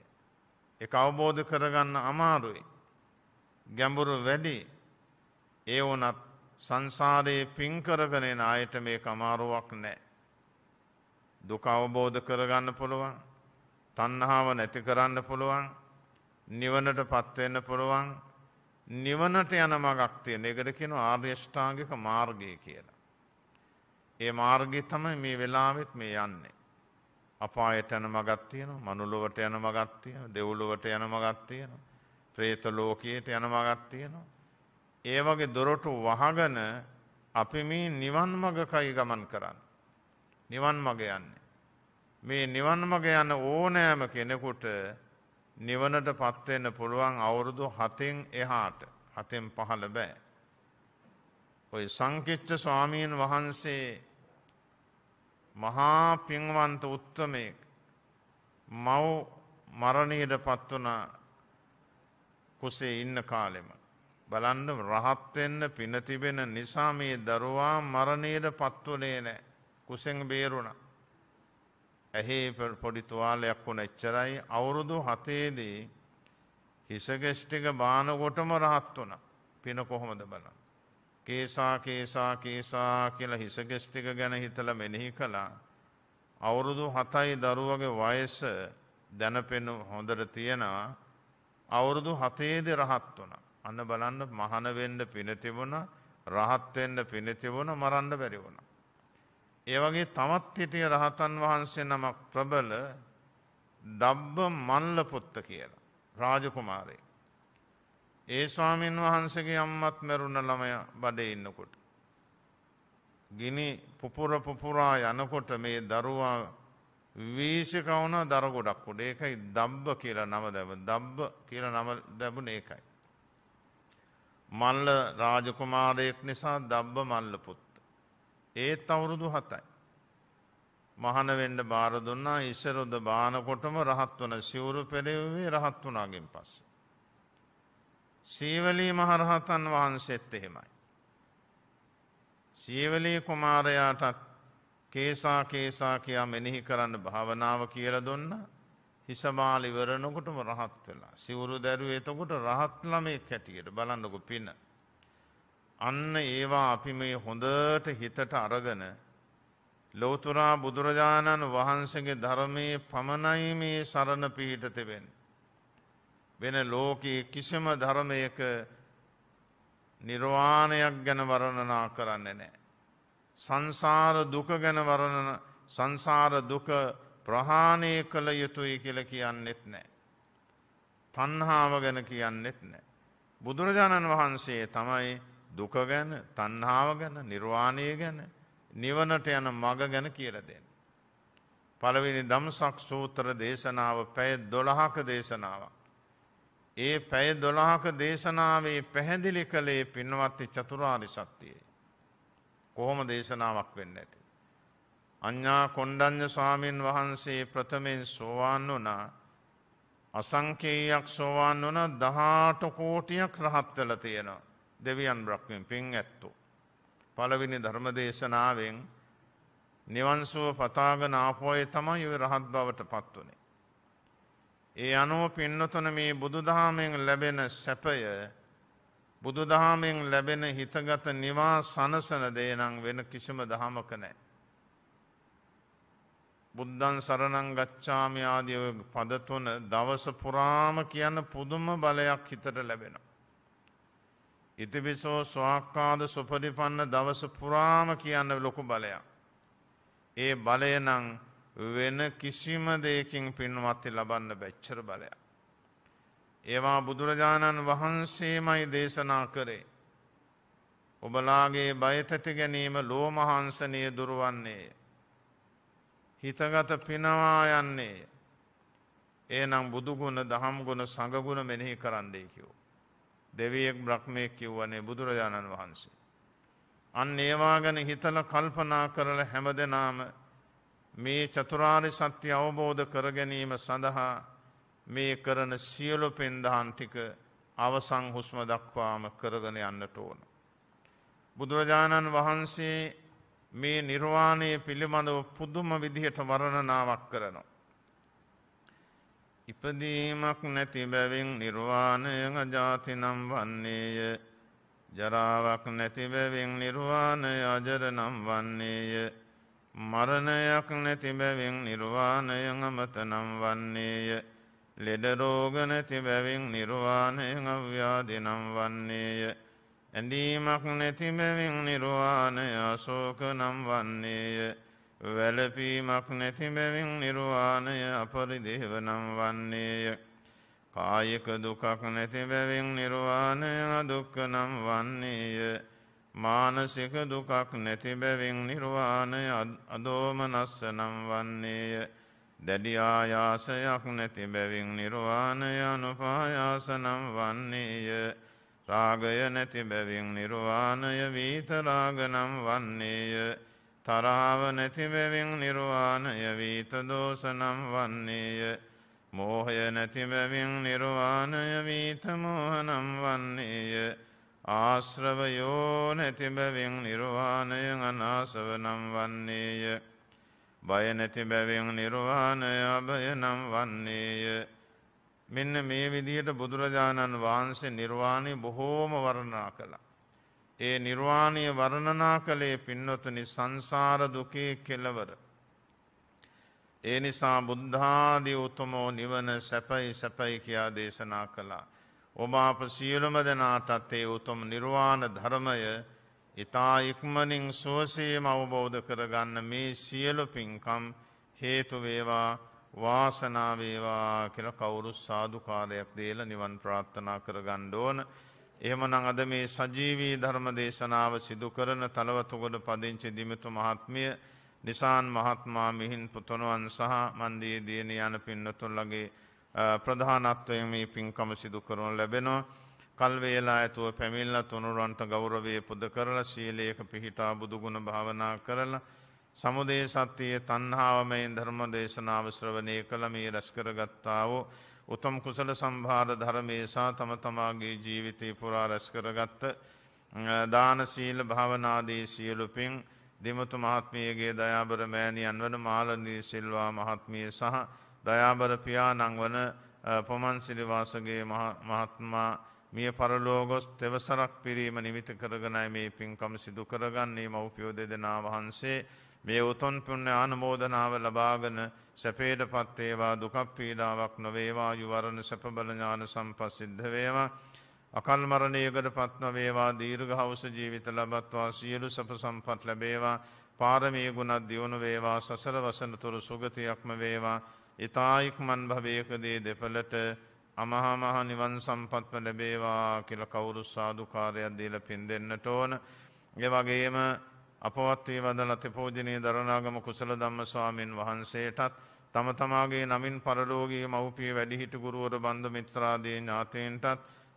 එක අවබෝධ කරගන්න අමාරුයි. ගැඹුරු වැඩි ඒ වනත් සංසාරයේ පින් කරගෙනෙන අයට මේ කමාරුවක් නෑ. දුක අවබෝධ කරගන්න පුළුවන් තන්නහාව නැති කරන්න පුළුවන් නිවනට පත්වෙන්න පුළුවන් නිවනට යන මගක් තියෙන එකට කියන ආර්යෂ්ඨාංගික මාර්ගය කියලා. ඒ මාර්ගය තමයි මේ වෙලාවෙත් මේ යන්නේ. අපායට යන මගක් තියෙනවා, මනුලොවට යන මගක් තියෙනවා, දෙව්ලොවට යන මගක් තියෙනවා, പ്രേත ලෝකයට යන මගක් තියෙනවා. ඒ වගේ දොරටු වහගෙන අපි මේ නිවන් මගකයි ගමන් කරන්නේ. නිවන් මග යන්නේ. මේ නිවන් මග යන ඕනෑම කෙනෙකුට නිවනට පත්වෙන්න පුළුවන් අවුරුදු හතෙන් එහාට හතෙන් පහළ බෑ. ඔය සංකිච්ච ස්වාමීන් වහන්සේ මහා පින්වන්ත උත්තමයෙක් මව් මරණයට පත්වන කුසේ ඉන්න කාලෙම. බලන්න රහත්වෙන්න පිනතිබෙන නිසා මේ දරුවා මරණයට පත්වනේ නෑ කුසෙන් බේරුණා. ඇහේ පොඩි තුවාලයක් වුණ එච්චරයි අවුරුදු හතේදී හිසගෙස්ටික බානකොටම රහත් වුණ පින කොහොමද බල. කේසා කේසා කේසා කියලා හිසගෙස්ටික ගැන හිතල මෙනෙහි කළා. අවුරුදු හතයි දරුවගේ වයස දැනපෙනු හොඳට තියෙනවා අවුරුදු හතේදි රහත් වුණ. අන්න බලන්න මහනවෙන්ඩ පිනතිබුණ රහත්වෙන්ඩ පිනතිබුණ මරන්න බැරිවුණා. ඒවගේ තමත් හිටිය රහතන් වහන්සේ නමක් ප්‍රබල දබ්බ මල්ල පොත්ත කියලා. රාජකුමාරය. ඒ ස්වාමීන් වහන්සගේ අම්මත් මැරුණ ළමය බඩේ ඉන්නකොට. ගිනි පුපුර පුපුරා යනකොට මේ දරුවා වීශකවුණ දරගොඩක්කොට ඒකයි දබ්බ කියලා නම දැබ දබ්බ කියල නම දැබුණ ඒකයි. මල්ල රාජකුමාරයෙක් නිසා දබ්බ මල්ල පුත්. ඒත් අවුරුදු හතයි. මහනවෙන්ඩ බාර දුන්නා ඉස්සරුද බානකොටම රහත් වන සිවුරු පෙරෙව්වේ රහත් වනාගෙන් පස්ස. සීවලී මහරහතන් වහන්සෙත් එහෙමයි. සීවලී කුමාරයාටත් කේසා කේසා කියා මෙනෙහි කරන්න භාවනාව කියල දුන්න හිසමාලි වරනකොටම රහත් වෙලා සිවුරු දැරුව එතකොට රහත්ලමෙක් හැටියට බලන්නකු පින්න. අන්න ඒවා අපි මේ හොඳට හිතට අරගන ලෝතුරා බුදුරජාණන් වහන්සගේ ධර්මයේ පමණයි මේ සරණ පිහිට තිබෙන්. වෙන ලෝකයේ කිසිම ධර්මයක නිර්වාණයක් ගැන වරණනා කරන්න නෑ. සංසාර දුක ගැන වරණ සංසාර දුක ප්‍රහාණය කළ යුතුයි කියල කියන්නෙත් නෑ. තන්හාාව ගැන කියන්නෙත් නෑ. බුදුරජාණන් වහන්සේ තමයි දුක ගැන තණ්හාව ගැන නිර්වාණය ගැන නිවනට යන මඟ ගැන කියලා දෙන්න. පළවෙනි ධම්සක් සූත්‍ර දේශනාව පැය 12ක දේශනාවක්. ඒ පැය 12ක දේශනාවේ පැහැදිලි කළේ පින්වත් චතුරාර්ය සත්‍යය. කොහොම දේශනාවක් වෙන්න ඇති. අඤ්ඤා කොණ්ඩඤ්ඤ ස්වාමීන් වහන්සේ ප්‍රථමයෙන් සෝවාන් වුණා. අසංකේයයක් සෝවාන් වුණා 18 කෝටියක් රහත් වෙලා තියෙනවා. දෙවියන් බ්‍රහ්මයන් පින් ඇත්තෝ. පළවෙනි ධර්ම දේශනාවෙන් නිවන්සුව පතාගෙන ආපෝය තමයි ඔය රහත් බවට පත් වුනේ. ඒ අනුව පින්නතුන මේ බුදුදහමෙන් ලැබෙන සැපය බුදුදහමෙන් ලැබෙන හිතගත නිවා සනසන දේ නම් වෙන කිසිම දහමක නැහැ. බුද්ධං සරණං ගච්ඡාමි ආදී පද තුන දවස පුරාම කියන පුදුම බලයක් හිතට ලැබෙනවා. ඉතිබිසෝ ස්වාක්කාද සුපරිපන්න දවස පුරාම කියන්න ලොකු බලයක්. ඒ බලය නං වෙන කිසිම දෙයකින් පින්වත්ති ලබන්න බැච්චර බලයක්. ඒවා බුදුරජාණන් වහන්සේමයි දේශනා කරේ. ඔබලාගේ බයතැති ගැනීම ලෝමහන්සනය දුරුවන්නේ. හිතගත පිනවා යන්නේ. ඒනම් බුදුගුණ දහම්ගුණ සඟගුණ මෙනෙහි කරන්නේ කියෝ. දෙවියෙක් බ්‍රහ්මයෙක් කිව්වනේ බුදුරජාණන් වහන්සේ. අන්න ඒවා ගැන හිතල කල්පනා කරල හැම දෙනාම මේ චතුරාරි සත්‍ය අවබෝධ කරගැනීම සඳහා මේ කරන සියලු පෙන්දහන් ටික අවසං හුස්ම දක්වාම කරගෙන යන්නට ඕන. බුදුරජාණන් වහන්සේ මේ නිර්වාණය පිළිබඳව පුදුම විදිහට වරණනාවක් කරනවා. ඉපදීමක් නැති බැවින් නිර්වාණය අජාතිනම් වන්නේය ජරාවක් නැති බැවින් නිර්වාණය අජරනම් වන්නේය මරණයක් නැති බැවින් නිර්වාණය අමතනම් වන්නේය ලෙඩරෝග නැති බැවින් නිර්වාණය අව්‍යාදිනම් වන්නේය ඇඳීමක් නැති බැවින් නිර්වාණය අශෝක නම් වන්නේය වැලපීමක් නැති බැවින් නිර්වාණය අපරිදේව නම් වන්නේය. කායික දුකක් නැති බැවින් නිර්වාණය අදුක්ක නම් වන්නේය. මානසික දුකක් නැති බැවින් නිර්වාණය අදෝමනස්ස නම් වන්නේය. දැඩි ආයාසයක් නැති බැවින් නිර්වාණය අනුපායාස නම් වන්නේය. රාගය නැති බැවින් නිර්වාණය වීතරාග නම් වන්නේය. තරාව නැතිබැවින් නිර්වාණය වීත දෝසනම් වන්නේය. මෝහය නැතිබැවින් නිර්වාණය වීත මෝහනම් වන්නේය. ආශ්‍රවයෝ නැතිබැවින් නිර්වාණය අනාසවනම් වන්නේය. බය නැතිබැවින් නිර්වාණය අභය නම් වන්නේය. මෙන්න මේ විදියට බුදුරජාණන් වහන්සේ නිර්වාණය බොහෝම වරණා කළා. ඒ නිර්වාණය වරණනා කළේ පින්නොතනි සංසාර දුකේ කෙලවර. ඒ නිසා බුද්ධාදී උතුමෝ නිවන සැපයි සැපයි කියා දේශනා කළා. ඔබ අප සියලුම දෙනාටත් ඒ උතුම් නිර්වාණ ධර්මය ඉතා ඉක්මනින් සුවසේම අවබෝධ කරගන්න මේ සියලු පින්කම් හේතුවේවා වාසනාවේවා කියල කවුරු සාධකාරයක් දේල නිවන් ප්‍රාත්ථනා කරගණ්ඩෝන. එහමනං අද මේ සජීවී ධර්ම දේශනාව සිදු කරන තලවතුගොඩ පදිංචි දිමිතු මහත්මිය නිසාන් මහත්මා මිහින් පුතනුවන් සහ මන්දී දියන යන පින්නතුල්ලගේ ප්‍රධානත්වය මේ පින්කම සිදු කරනු ලැබෙනවා. කල්වේලා ඇතුව පැමිල්ල තුනුරන්ට ගෞරවේ පුද කරලා සීලේක පිහිටා බුදුගුණ භාවනා කරලා සමුදේ සත්‍යයේ තන්හාාවමයින් ධර්ම දේශනාව ශ්‍රවනය කළ මේ රැස්කරගත්තාවෝ. උතුම් කුසල සම්භාර ධර්මේසා තම තමාගේ ජීවිතය පුරා රැස් කරගත්ත දානසීල භාවනාදී සියලු පින් දෙමතු මහත්මියගේ දයාබර මෑණියන් වන මාලනී සිල්වා මහත්මිය සහ දයාබර පියාණන් වන පොමන්සිරිවාසගේ මහත්මා මිය පරලෝගොස් තෙවසරක් පිරීම නිවිත කරගනයි මේ පින්කම සිදු කරගන්නේ මව්පියෝ දෙදෙනා වහන්සේ මේ උතුන් පුුණ්‍ය ආනමෝදනාව ලබාගෙන සැපේට පත්තේවා දුකක්පීඩාවක් නොවේවා යුවරණ සැපබලඥාන සම්පස්සිද්ධවේවා. අකල්මරණයකට පත්නවේවා දීර්ග හවස ජීවිත ලබත්වා සියලු සප සම්පත් ලැබේවා පාරමී ගුණත් දියුණු වේවා සසර වසන තුරු සුගතියක්ම වේවා. ඉතායික් මන් භවයකදේ දෙපලට අමහාමහ නිවන් සම්පත්ම ලැබේවා කියල කවුරු සාධකාරයක් දීල පින් දෙන්නට ඕන. එවගේම අපවත් වී වදල අතිපූජනීය දරණාගම කුසල ධම්ම ස්වාමින් වහන්සේටත් තම තමාගේ නමින් පරලෝකීය මව්පිය වැඩිහිටි ගුරුවරු බන්දු මිත්‍රාදී ඥාතීන්ටත්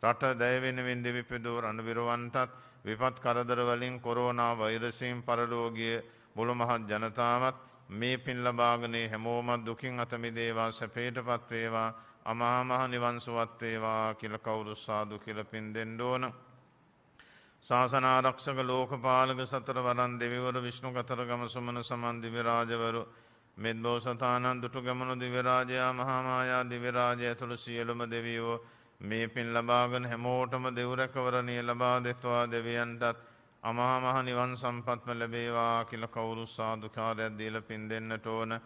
රට දය වෙනුවෙන් දෙවිපියෝ රණවිරවන්ටත් විපත් කරදර වලින් කොරෝනා වෛරසයෙන් පරලෝකීය මුළු මහත් ජනතාවත් මේ පින් ලබාගනේ හැමෝමත් දුකින් අත මිදේවා සැපේටපත් වේවා අමා මහ නිවන් සුවත් වේවා කියලා කවුරු සාදු කියලා පින් දෙන්න ඕන. ශාසනාරක්ෂක ලෝකපාලක සතර වරන් දෙවිවර විශ්ණු කතර ගම සුමන සමන් දිවිරාජවරු මෙද්බෝසතානන් දුටු ගමනු දිවිරාජයා මහාමායා දිවිරාජය ඇතුළු සියලුම දෙවියෝ මේ පින් ලබාගෙන හැමෝටම දෙවරැකවරණය ලබා දෙත්වා දෙවියන්ටත් අමාමහ නිවන් සම්පත්ම ලැබේවා කියල කවුරු සාධකාරයක් දීල පින් දෙන්නට ඕන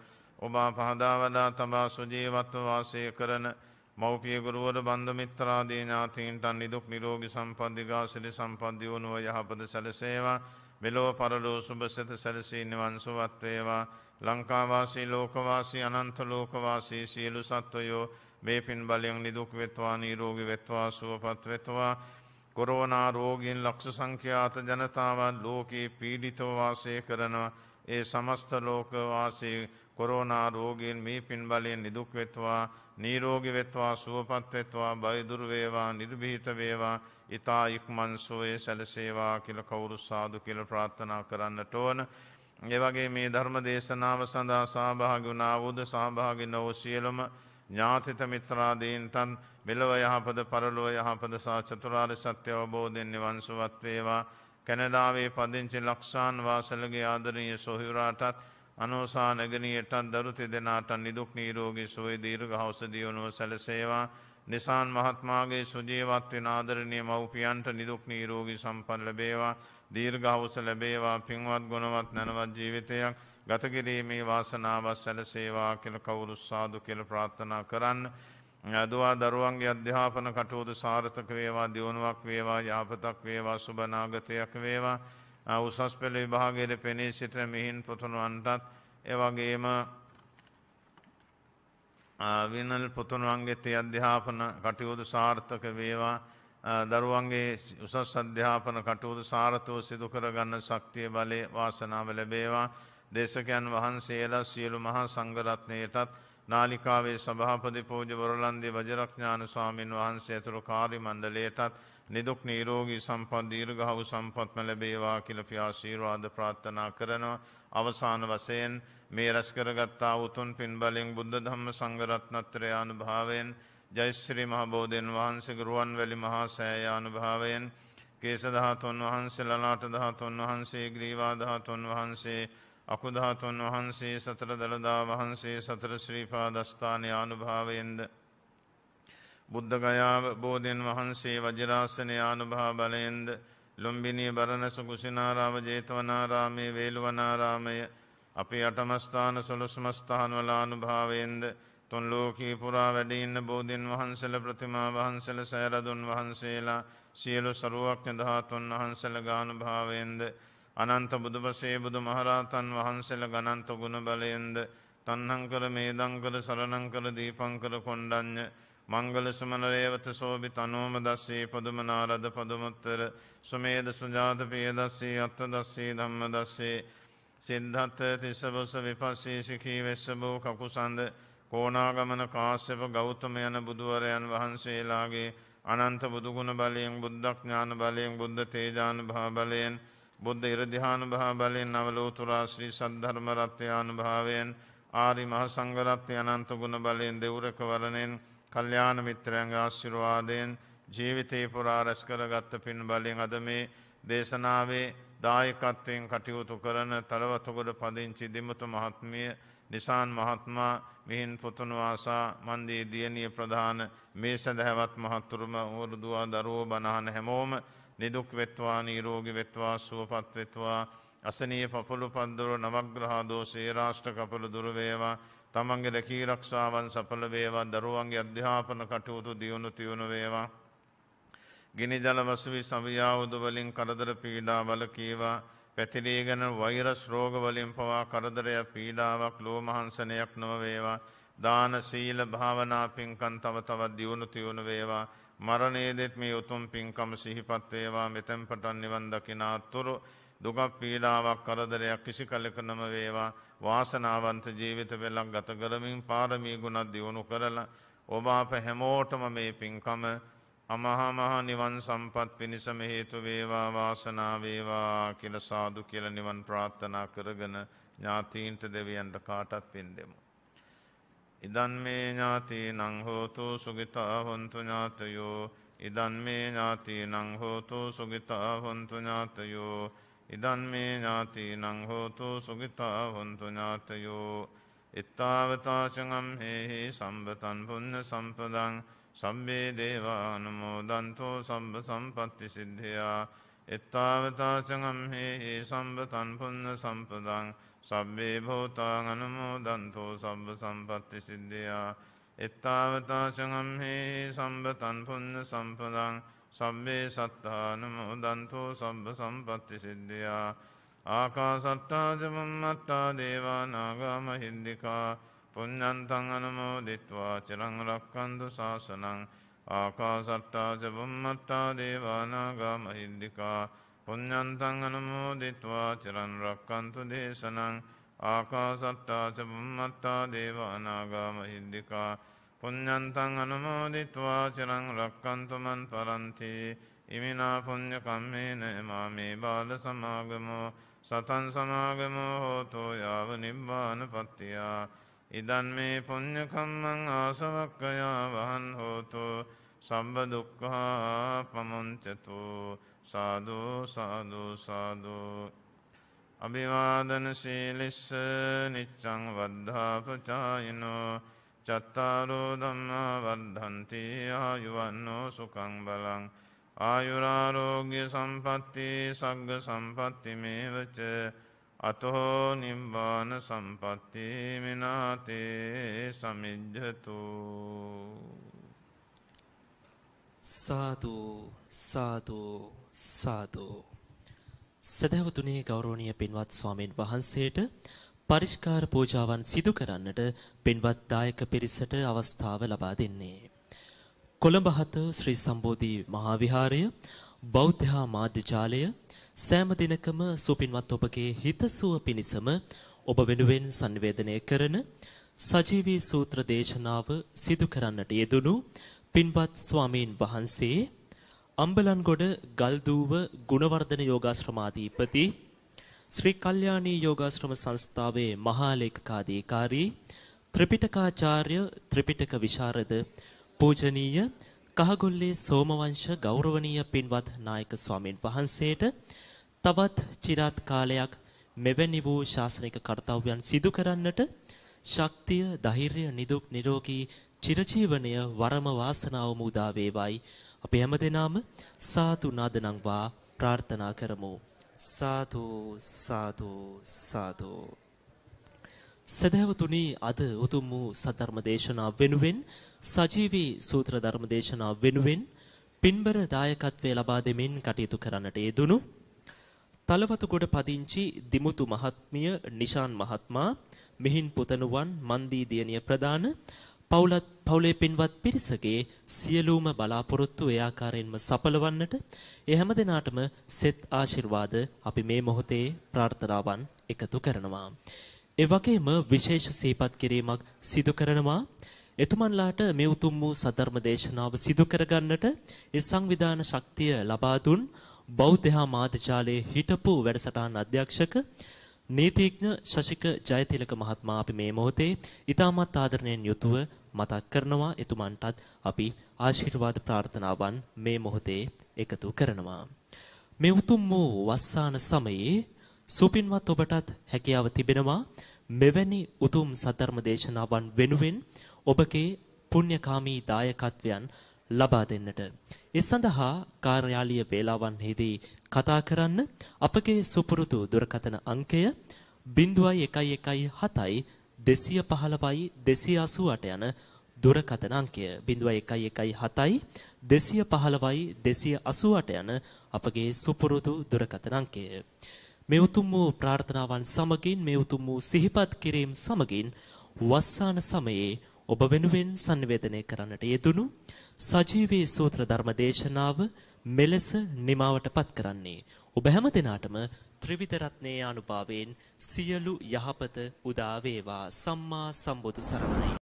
ඔබා පහදා වඩා තබා සුජීවත්ව වාසය කරන මෞපිය ගුරුවර බන්ධ මිත්‍රාදී ඥාතීන්ට නිදුක් නිරෝගී සම්පන්දි ගාසිරි සම්පන්දි වුණුව යහපත සැලසේවා මෙලොව පරලෝ සුභසත සැලසී නිවන් සුවත් වේවා ලංකාවාසී ලෝකවාසී අනන්ත ලෝකවාසී සියලු සත්වයෝ මේ පින් බලයෙන් නිදුක් වෙත්වා නිරෝගී වෙත්වා සුවපත් වෙත්වා කොරෝනා රෝගීන් ලක්ෂ සංඛ්‍යාත ජනතාවන් ලෝකේ පීඩිතව වාසය කරනවා ඒ සමස්ත ලෝකවාසී කොරෝනා රෝගීන් මේ පින් බලයෙන් නිදුක් වෙත්වා නිරෝගී වෙත්වා සුවපත් වෙත්වා බය දුර වේවා නිර්භීත වේවා ඊතා ඉක්මන් සෝයේ සැලසේවා කියලා කවුරු සාදු කියලා ප්‍රාර්ථනා කරන්නට ඕන. ඒ වගේ මේ ධර්ම දේශනාව සඳහා සහභාගී වුණා වූද සහභාගී නොවූ සියලුම ඥාතිත මිත්‍රාදීන්ටන් මෙලව යහපත පරලොව යහපත සා චතුරාර්ය සත්‍ය අවබෝධයෙන් නිවන් සුවත් වේවා. කැනඩාවේ පදිංචි ලක්ෂාන් වාසලගේ ආදරණීය සොහොයුරාටත් අනෝසානගනයටත් දරු තිදෙනටන් නිදුක් නීරෝගේ සොය දීර්ග හවසදියුණුව සැලසේවා නිසාන් මහත්මාගේ සුජීවත්වෙන ආදරණය මව්පියන්ට නිදුක් නීරෝගී සම්පන් ලබේවා දීර්ඝ අවස ලැබේවා පින්වත් ගුණවත් නැනවත් ජීවිතයක් ගතකිරීමේ වාසනාවක් සැලසේවා කියල කවුරු සාදු කියල ප්‍රාර්ථනා කරන්න. ඇදවා දරුවන්ගේ අධ්‍යාපන කටයුතු සාර්ථක වේවා දියුණුවක් වේවා යාපතක් වේවා සුභනාගතයක් වේවා. උසස් පෙළ විභාගයට පෙනී සිටින මිහින් පුතුණුවන්ටත් එවගේම විනල් පුතුණුවන්ගේ තේ අධ්‍යාපන කටයුතු සාර්ථක වේවා දරුවන්ගේ උසස් අධ්‍යාපන කටයුතු සාර්ථකව සිදු කරගන්න ශක්තිය බලය වාසනාව ලැබේවා දේශකයන් වහන්සේලා සියලු මහා සංඝරත්නයටත් නාලිකාවේ සභාපති පූජ්‍ය වරලන්දේ වජිරඥාන ස්වාමින් වහන්සේ ඇතුළු කාර්ය මණ්ඩලයටත් නිදුක් නීරෝගී සම්පත් දීර්ඝායු සම්පත්ම ලැබේවා කියලා පියා ආශිර්වාද ප්‍රාර්ථනා කරනවා. අවසාන වශයෙන් මේ රැස් කරගත්තා උතුම් පින් බලෙන් බුද්ධ ධම්ම සංඝ රත්නත්‍රය අනුභවයෙන් ජයශ්‍රී මහ බෝධෙන් වහන්සේගේ රුවන්වැලි මහා සෑය අනුභවයෙන් කේසධාතුන් වහන්සේලලාට ධාතුන් වහන්සේ ග්‍රීවා ධාතුන් වහන්සේ අකුධාතුන් වහන්සේ සතර දළදා වහන්සේ සතර ශ්‍රීපා දස්ථාන ආනුභාවයෙන්ද බුද්ධගයාබෝධයන් වහන්සේ වජරාසනය ආනුභා බලයෙන්ද ලුම්බිනී බරණැස කුසිනාරාව ජේතවනාරාමේ වේළුවනාරාමය අපි අටමස්ථාන සොළුස්මස්ථාන වලානුභාවයෙන්ද තුන් ලෝකී පුරා වැඩඉන්න බෝධීන් වහන්සල ප්‍රතිමා වහන්සල සෑරදුන් වහන්සේලා සියලු සරුවක්ඥ ධාතුන් වහන්සල ගානුභාවයෙන්ද අනන්ත බුදුපසේ බුදු මහරහතන් වහන්සල ගනන්ත ගුණ බලයෙන්ද තන්නංකර මේදංකර සරණංකර දීපංකර කොණ්ඩඥ මංගල සුමන රේවත සෝභි තනෝම දස්සී පොදුමනාරද පොදුමුත්තර සුමේද සුජාත පිය දස්සී අත්ව දස්සී ධම්ම දස්සේ සිද්ධත්ත තිස්සබොස විපස්සී සිකී වෙස්ස බූ කකුසන්ද කෝනාගමන කාශ්‍යප ගෞතම යන බුදුවරයන් වහන්සේලාගේ අනන්ත බුදුගුණ බලයෙන් බුද්ධඥාන බලයෙන් බුද්ධ තේජාන භාබලයෙන් බුද්ධ ඉරදිහාන භාබලයෙන් නවලෝතුරාශ්‍රී සද්ධර්මරත්්‍යයාන භාවයෙන් ආරි මහ සංගරත්්‍ය අනන්ත ගුණ බලයෙන් දෙවරක වලනෙන් කල්්‍යාන මිත්‍රයන්ග ආශිරවාදයෙන් ජීවිතේ පුරා රැස් කරගත්ත පින් බලින් අද මේ දේශනාවේ දායකත්වයෙන් කටයුතු කරන තරවතකොට පදිංචි දෙමතු මහත්මිය නිසාන් මහත්මා මිහින් පුතුනවාසා මන්දී දියණිය ප්‍රධාන මේ සැදැහැවත් මහත්තුරුම ඕරුදවා දරුවෝ බණහන හැමෝම නිදුක් වෙත්වා නීරෝගි වෙත්වා සුවපත් වෙත්වා අසනී පපුළු පන්දුරු නවග්‍රහාදෝ සේරාෂ්ට කපළු දුරවේවා තමන්ගේ රැකී රක්ෂාවන් සඵල වේවා දරුවන්ගේ අධ්‍යාපන කටයුතු දියුණු තියුණු වේවා ගිනි ජල වසවි සවියාවුදු වලින් කරදර පීඩාවල කීවා පැතිරීගෙන වෛරස් රෝග වලින් පවා කරදරය පීඩාවක් ලෝමහංසනයක් නොව වේවා දාන සීල භාවනා පින්කම් තව තවත් දියුණු තියුණු වේවා මරණයේදෙත් මේ උතුම් පින්කම සිහිපත් වේවා මෙතෙන් පටන් නිවන් දකිනා තුරු දුකක් පීඩාවක් කරදරයක් කිසි කලෙක නම වේවා වාසනාවන්ත ජීවිත වෙලක් ගත කරමින් පාරමී ගුණත් දියුණු කරලා ඔබ අප හැමෝටම මේ පින්කම අමහා මහා නිවන් සම්පත් පිණිසම හේතු වේවා වාසනාව වේවා කියලා සාදු කියලා නිවන් ප්‍රාර්ථනා කරගෙන ඥාතීන්ට දෙවියන්ට කාටත් පින් දෙමු. ඉදන් මේ ඥාති නං හෝතු සුගිතා හොන්තු ඥාතයෝ ඉදන් මේ ඥාති නං හෝතු සුගිතා හොන්තු ඥාතයෝ ඉදන් මේ ඥාති නංහෝතු සුගිතා හොන්තු ඥාතයෝ එත්තාවතාචගම් හෙහි සම්බතන් පුන්න සම්පදං සම්බේ දේවානුමෝදන්තෝ සම්බ සම්පත්ති සිද්ධයා එත්තාවතාචගම් හෙහි සම්බතන් පුන්න සම්පදං සබ්බේ භෝතාගනුමෝදන්තෝ සබ්බ සම්පත්ති සිද්ධයා එත්තාවතාචගම් හෙහි සම්බතන් පුන්න සම්පදං සබ්බේ සත්තානමෝදන්තෝ සබ්බ සම්පත්ති සිද්ධියා ආකාසට්ටාජමම්මට්ටා දේවානාගාම හිද්දිිකා පුഞ්ඥන්තං අනමෝදිත්වා චිරං රක්කන්දු ශාසනං ආකාසට්ටාජබම්මට්ටා දේවානාගාම හිද්දිිකා පුഞ්ඥන්තං අනමෝදිත්වා චිරන් රක්කන්තු දේශනං ආකාසට්ටාජබම්මට්ටා දේවානාගාම හිද්දිිකා පුඤ්ඤන්තං අනුමෝදිත්වා චිරං රක්칸තුමන් පරන්ති ඉමිනා පුඤ්ඤ කම්මේන මාමේ බාල සමාගමෝ සතන් සමාගමෝ හෝතෝ යාව නිබ්බානපත්තියා ඉදන් මේ පුඤ්ඤ කම්මං ආසවක්ඛයා වහන් හෝතෝ සම්බ දුක්ඛා පමුංචතු සාදු සාදු සාදු අභිවාදන සීලිස්ස නිච්ඡං වද්ධාපචායිනෝ චත්තාරෝ දම්මා වද්ධන්ති ආයුවන්නෝ සුකං බලං ආයුරාරෝග්‍ය සම්පත්ති සග්ග සම්පත්තිමේවච අතහෝ නිම්බාන සම්පත්ති මිනාතේ සමිජ්ජතු සාතුූ සාතුූ සාතුූ සැදැවතුනේ ගෞරෝණය පින්වත් ස්වාමීන් වහන්සේට පරිස්කාර පූජාවන් සිදු කරන්නට පින්වත් දායක පිරිසට අවස්ථාව ලබා දෙන්නේ. කොළඹ හත ශ්‍රී සම්බෝධි මහා විහාරය බෞද්ධ මාධ්‍ය ජාලය සෑම දිනකම සුපින්වත් ඔබගේ හිතසුව පිණිසම ඔබ වෙනුවෙන් sannivedanaya කරන සජීවී සූත්‍ර දේශනාව සිදු කරන්නට යෙදුණු පින්වත් ස්වාමීන් වහන්සේ අම්බලන්ගොඩ ගල්දූව ගුණවර්ධන යෝගාශ්‍රමාධිපති ශ්‍රී කල්යාණී යෝගාශ්‍රම සංස්ථාවේ මහා ලේකකාධිකාරී ත්‍රිපිටකාචාර්ය ත්‍රිපිටක විශාරද පූජනීය කහගොල්ලේ සෝමවංශ ගෞරවනීය පින්වත් නායක ස්වාමින් වහන්සේට තවත් চিරාත් කාලයක් මෙවැනි වූ ශාසනික කර්තව්‍යයන් සිදු කරන්නට ශක්තිය ධෛර්යය නිදුක් නිරෝගී චිරජීවනය වරම වාසනාව මුදා වේවායි අපි හැමදෙනාම සාතු නාදනම්වා ප්‍රාර්ථනා කරමු සාදු සාදු සාදු සදහවතුනි අද උතුම් වූ සධර්ම දේශනාව වෙනුවෙන් සජීවී සූත්‍ර ධර්ම දේශනාව වෙනුවෙන් පින්බර දායකත්වය ලබා දෙමින් කටයුතු කරන්නට යෙදුණු තලවතුගොඩ පදිංචි දිමුතු මහත්මිය නිශාන් මහත්මයා මිහින් පුතණුවන් මන්දී දියණිය ප්‍රදාන පවුලත් පවුලේ පින්වත් පිරිසගේ සියලුම බලාපොරොත්තු ඒ ආකාරයෙන්ම සඵලවන්නට ඒ හැම දිනාටම සෙත් ආශිර්වාද අපි මේ මොහොතේ ප්‍රාර්ථනාවන් එකතු කරනවා. ඒ වගේම විශේෂ සීපත් කිරීමක් සිදු කරනවා. එතුමන්ලාට මේ උතුම් වූ සධර්ම දේශනාව සිදු කරගන්නට ඒ සංවිධාන ශක්තිය ලබා දුන් බෞද්ධ මහා මාධ්‍යාලයේ හිටපු වැඩසටහන් අධ්‍යක්ෂක නීතිඥ ශෂික ජයතිලක මහත්මයා අපි මේ මොහොතේ ඉතාමත් ආදරණයෙන් යුතුව මතක් කරනවා එතුමන්ටත් අපි ආශිර්වාද ප්‍රාර්ථනාවන් මේ මොහොතේ එකතු කරනවා. මේ උතුම් වූ වස්සාන සමයේ සුපින්වත් ඔබටත් හැකියාව තිබෙනවා මෙවැනි උතුම් සතරම දේශනාවන් වෙනුවෙන් ඔබගේ පුණ්‍යකාමී දායකත්වයන් ලබා දෙන්නට. ඒ සඳහා කාර්යාලීය වේලාවන්හිදී කතා කරන්න අපගේ සුපුරුදු දුරකථන අංකය 0117 215යි 288 යන දුරකථන අංකය 0117යි 215යි 288 යන අපගේ සුපුරුදු දුරකථන අංකය මේ උතුම් වූ ප්‍රාර්ථනාවන් සමගින් මේ උතුම් වූ සිහිපත් කිරීම සමගින් වස්සාන සමයේ ඔබ වෙනුවෙන් sannivedanaya කරන්නට යෙදුණු සජීවී සූත්‍ර ධර්ම දේශනාව මෙලෙස නිමාවටපත් කරන්නේ ඔබ හැම දිනාටම ත්‍රිවිධ රත්නයේ අනුභවයෙන් සියලු යහපත උදා වේවා සම්මා සම්බුදු සරණයි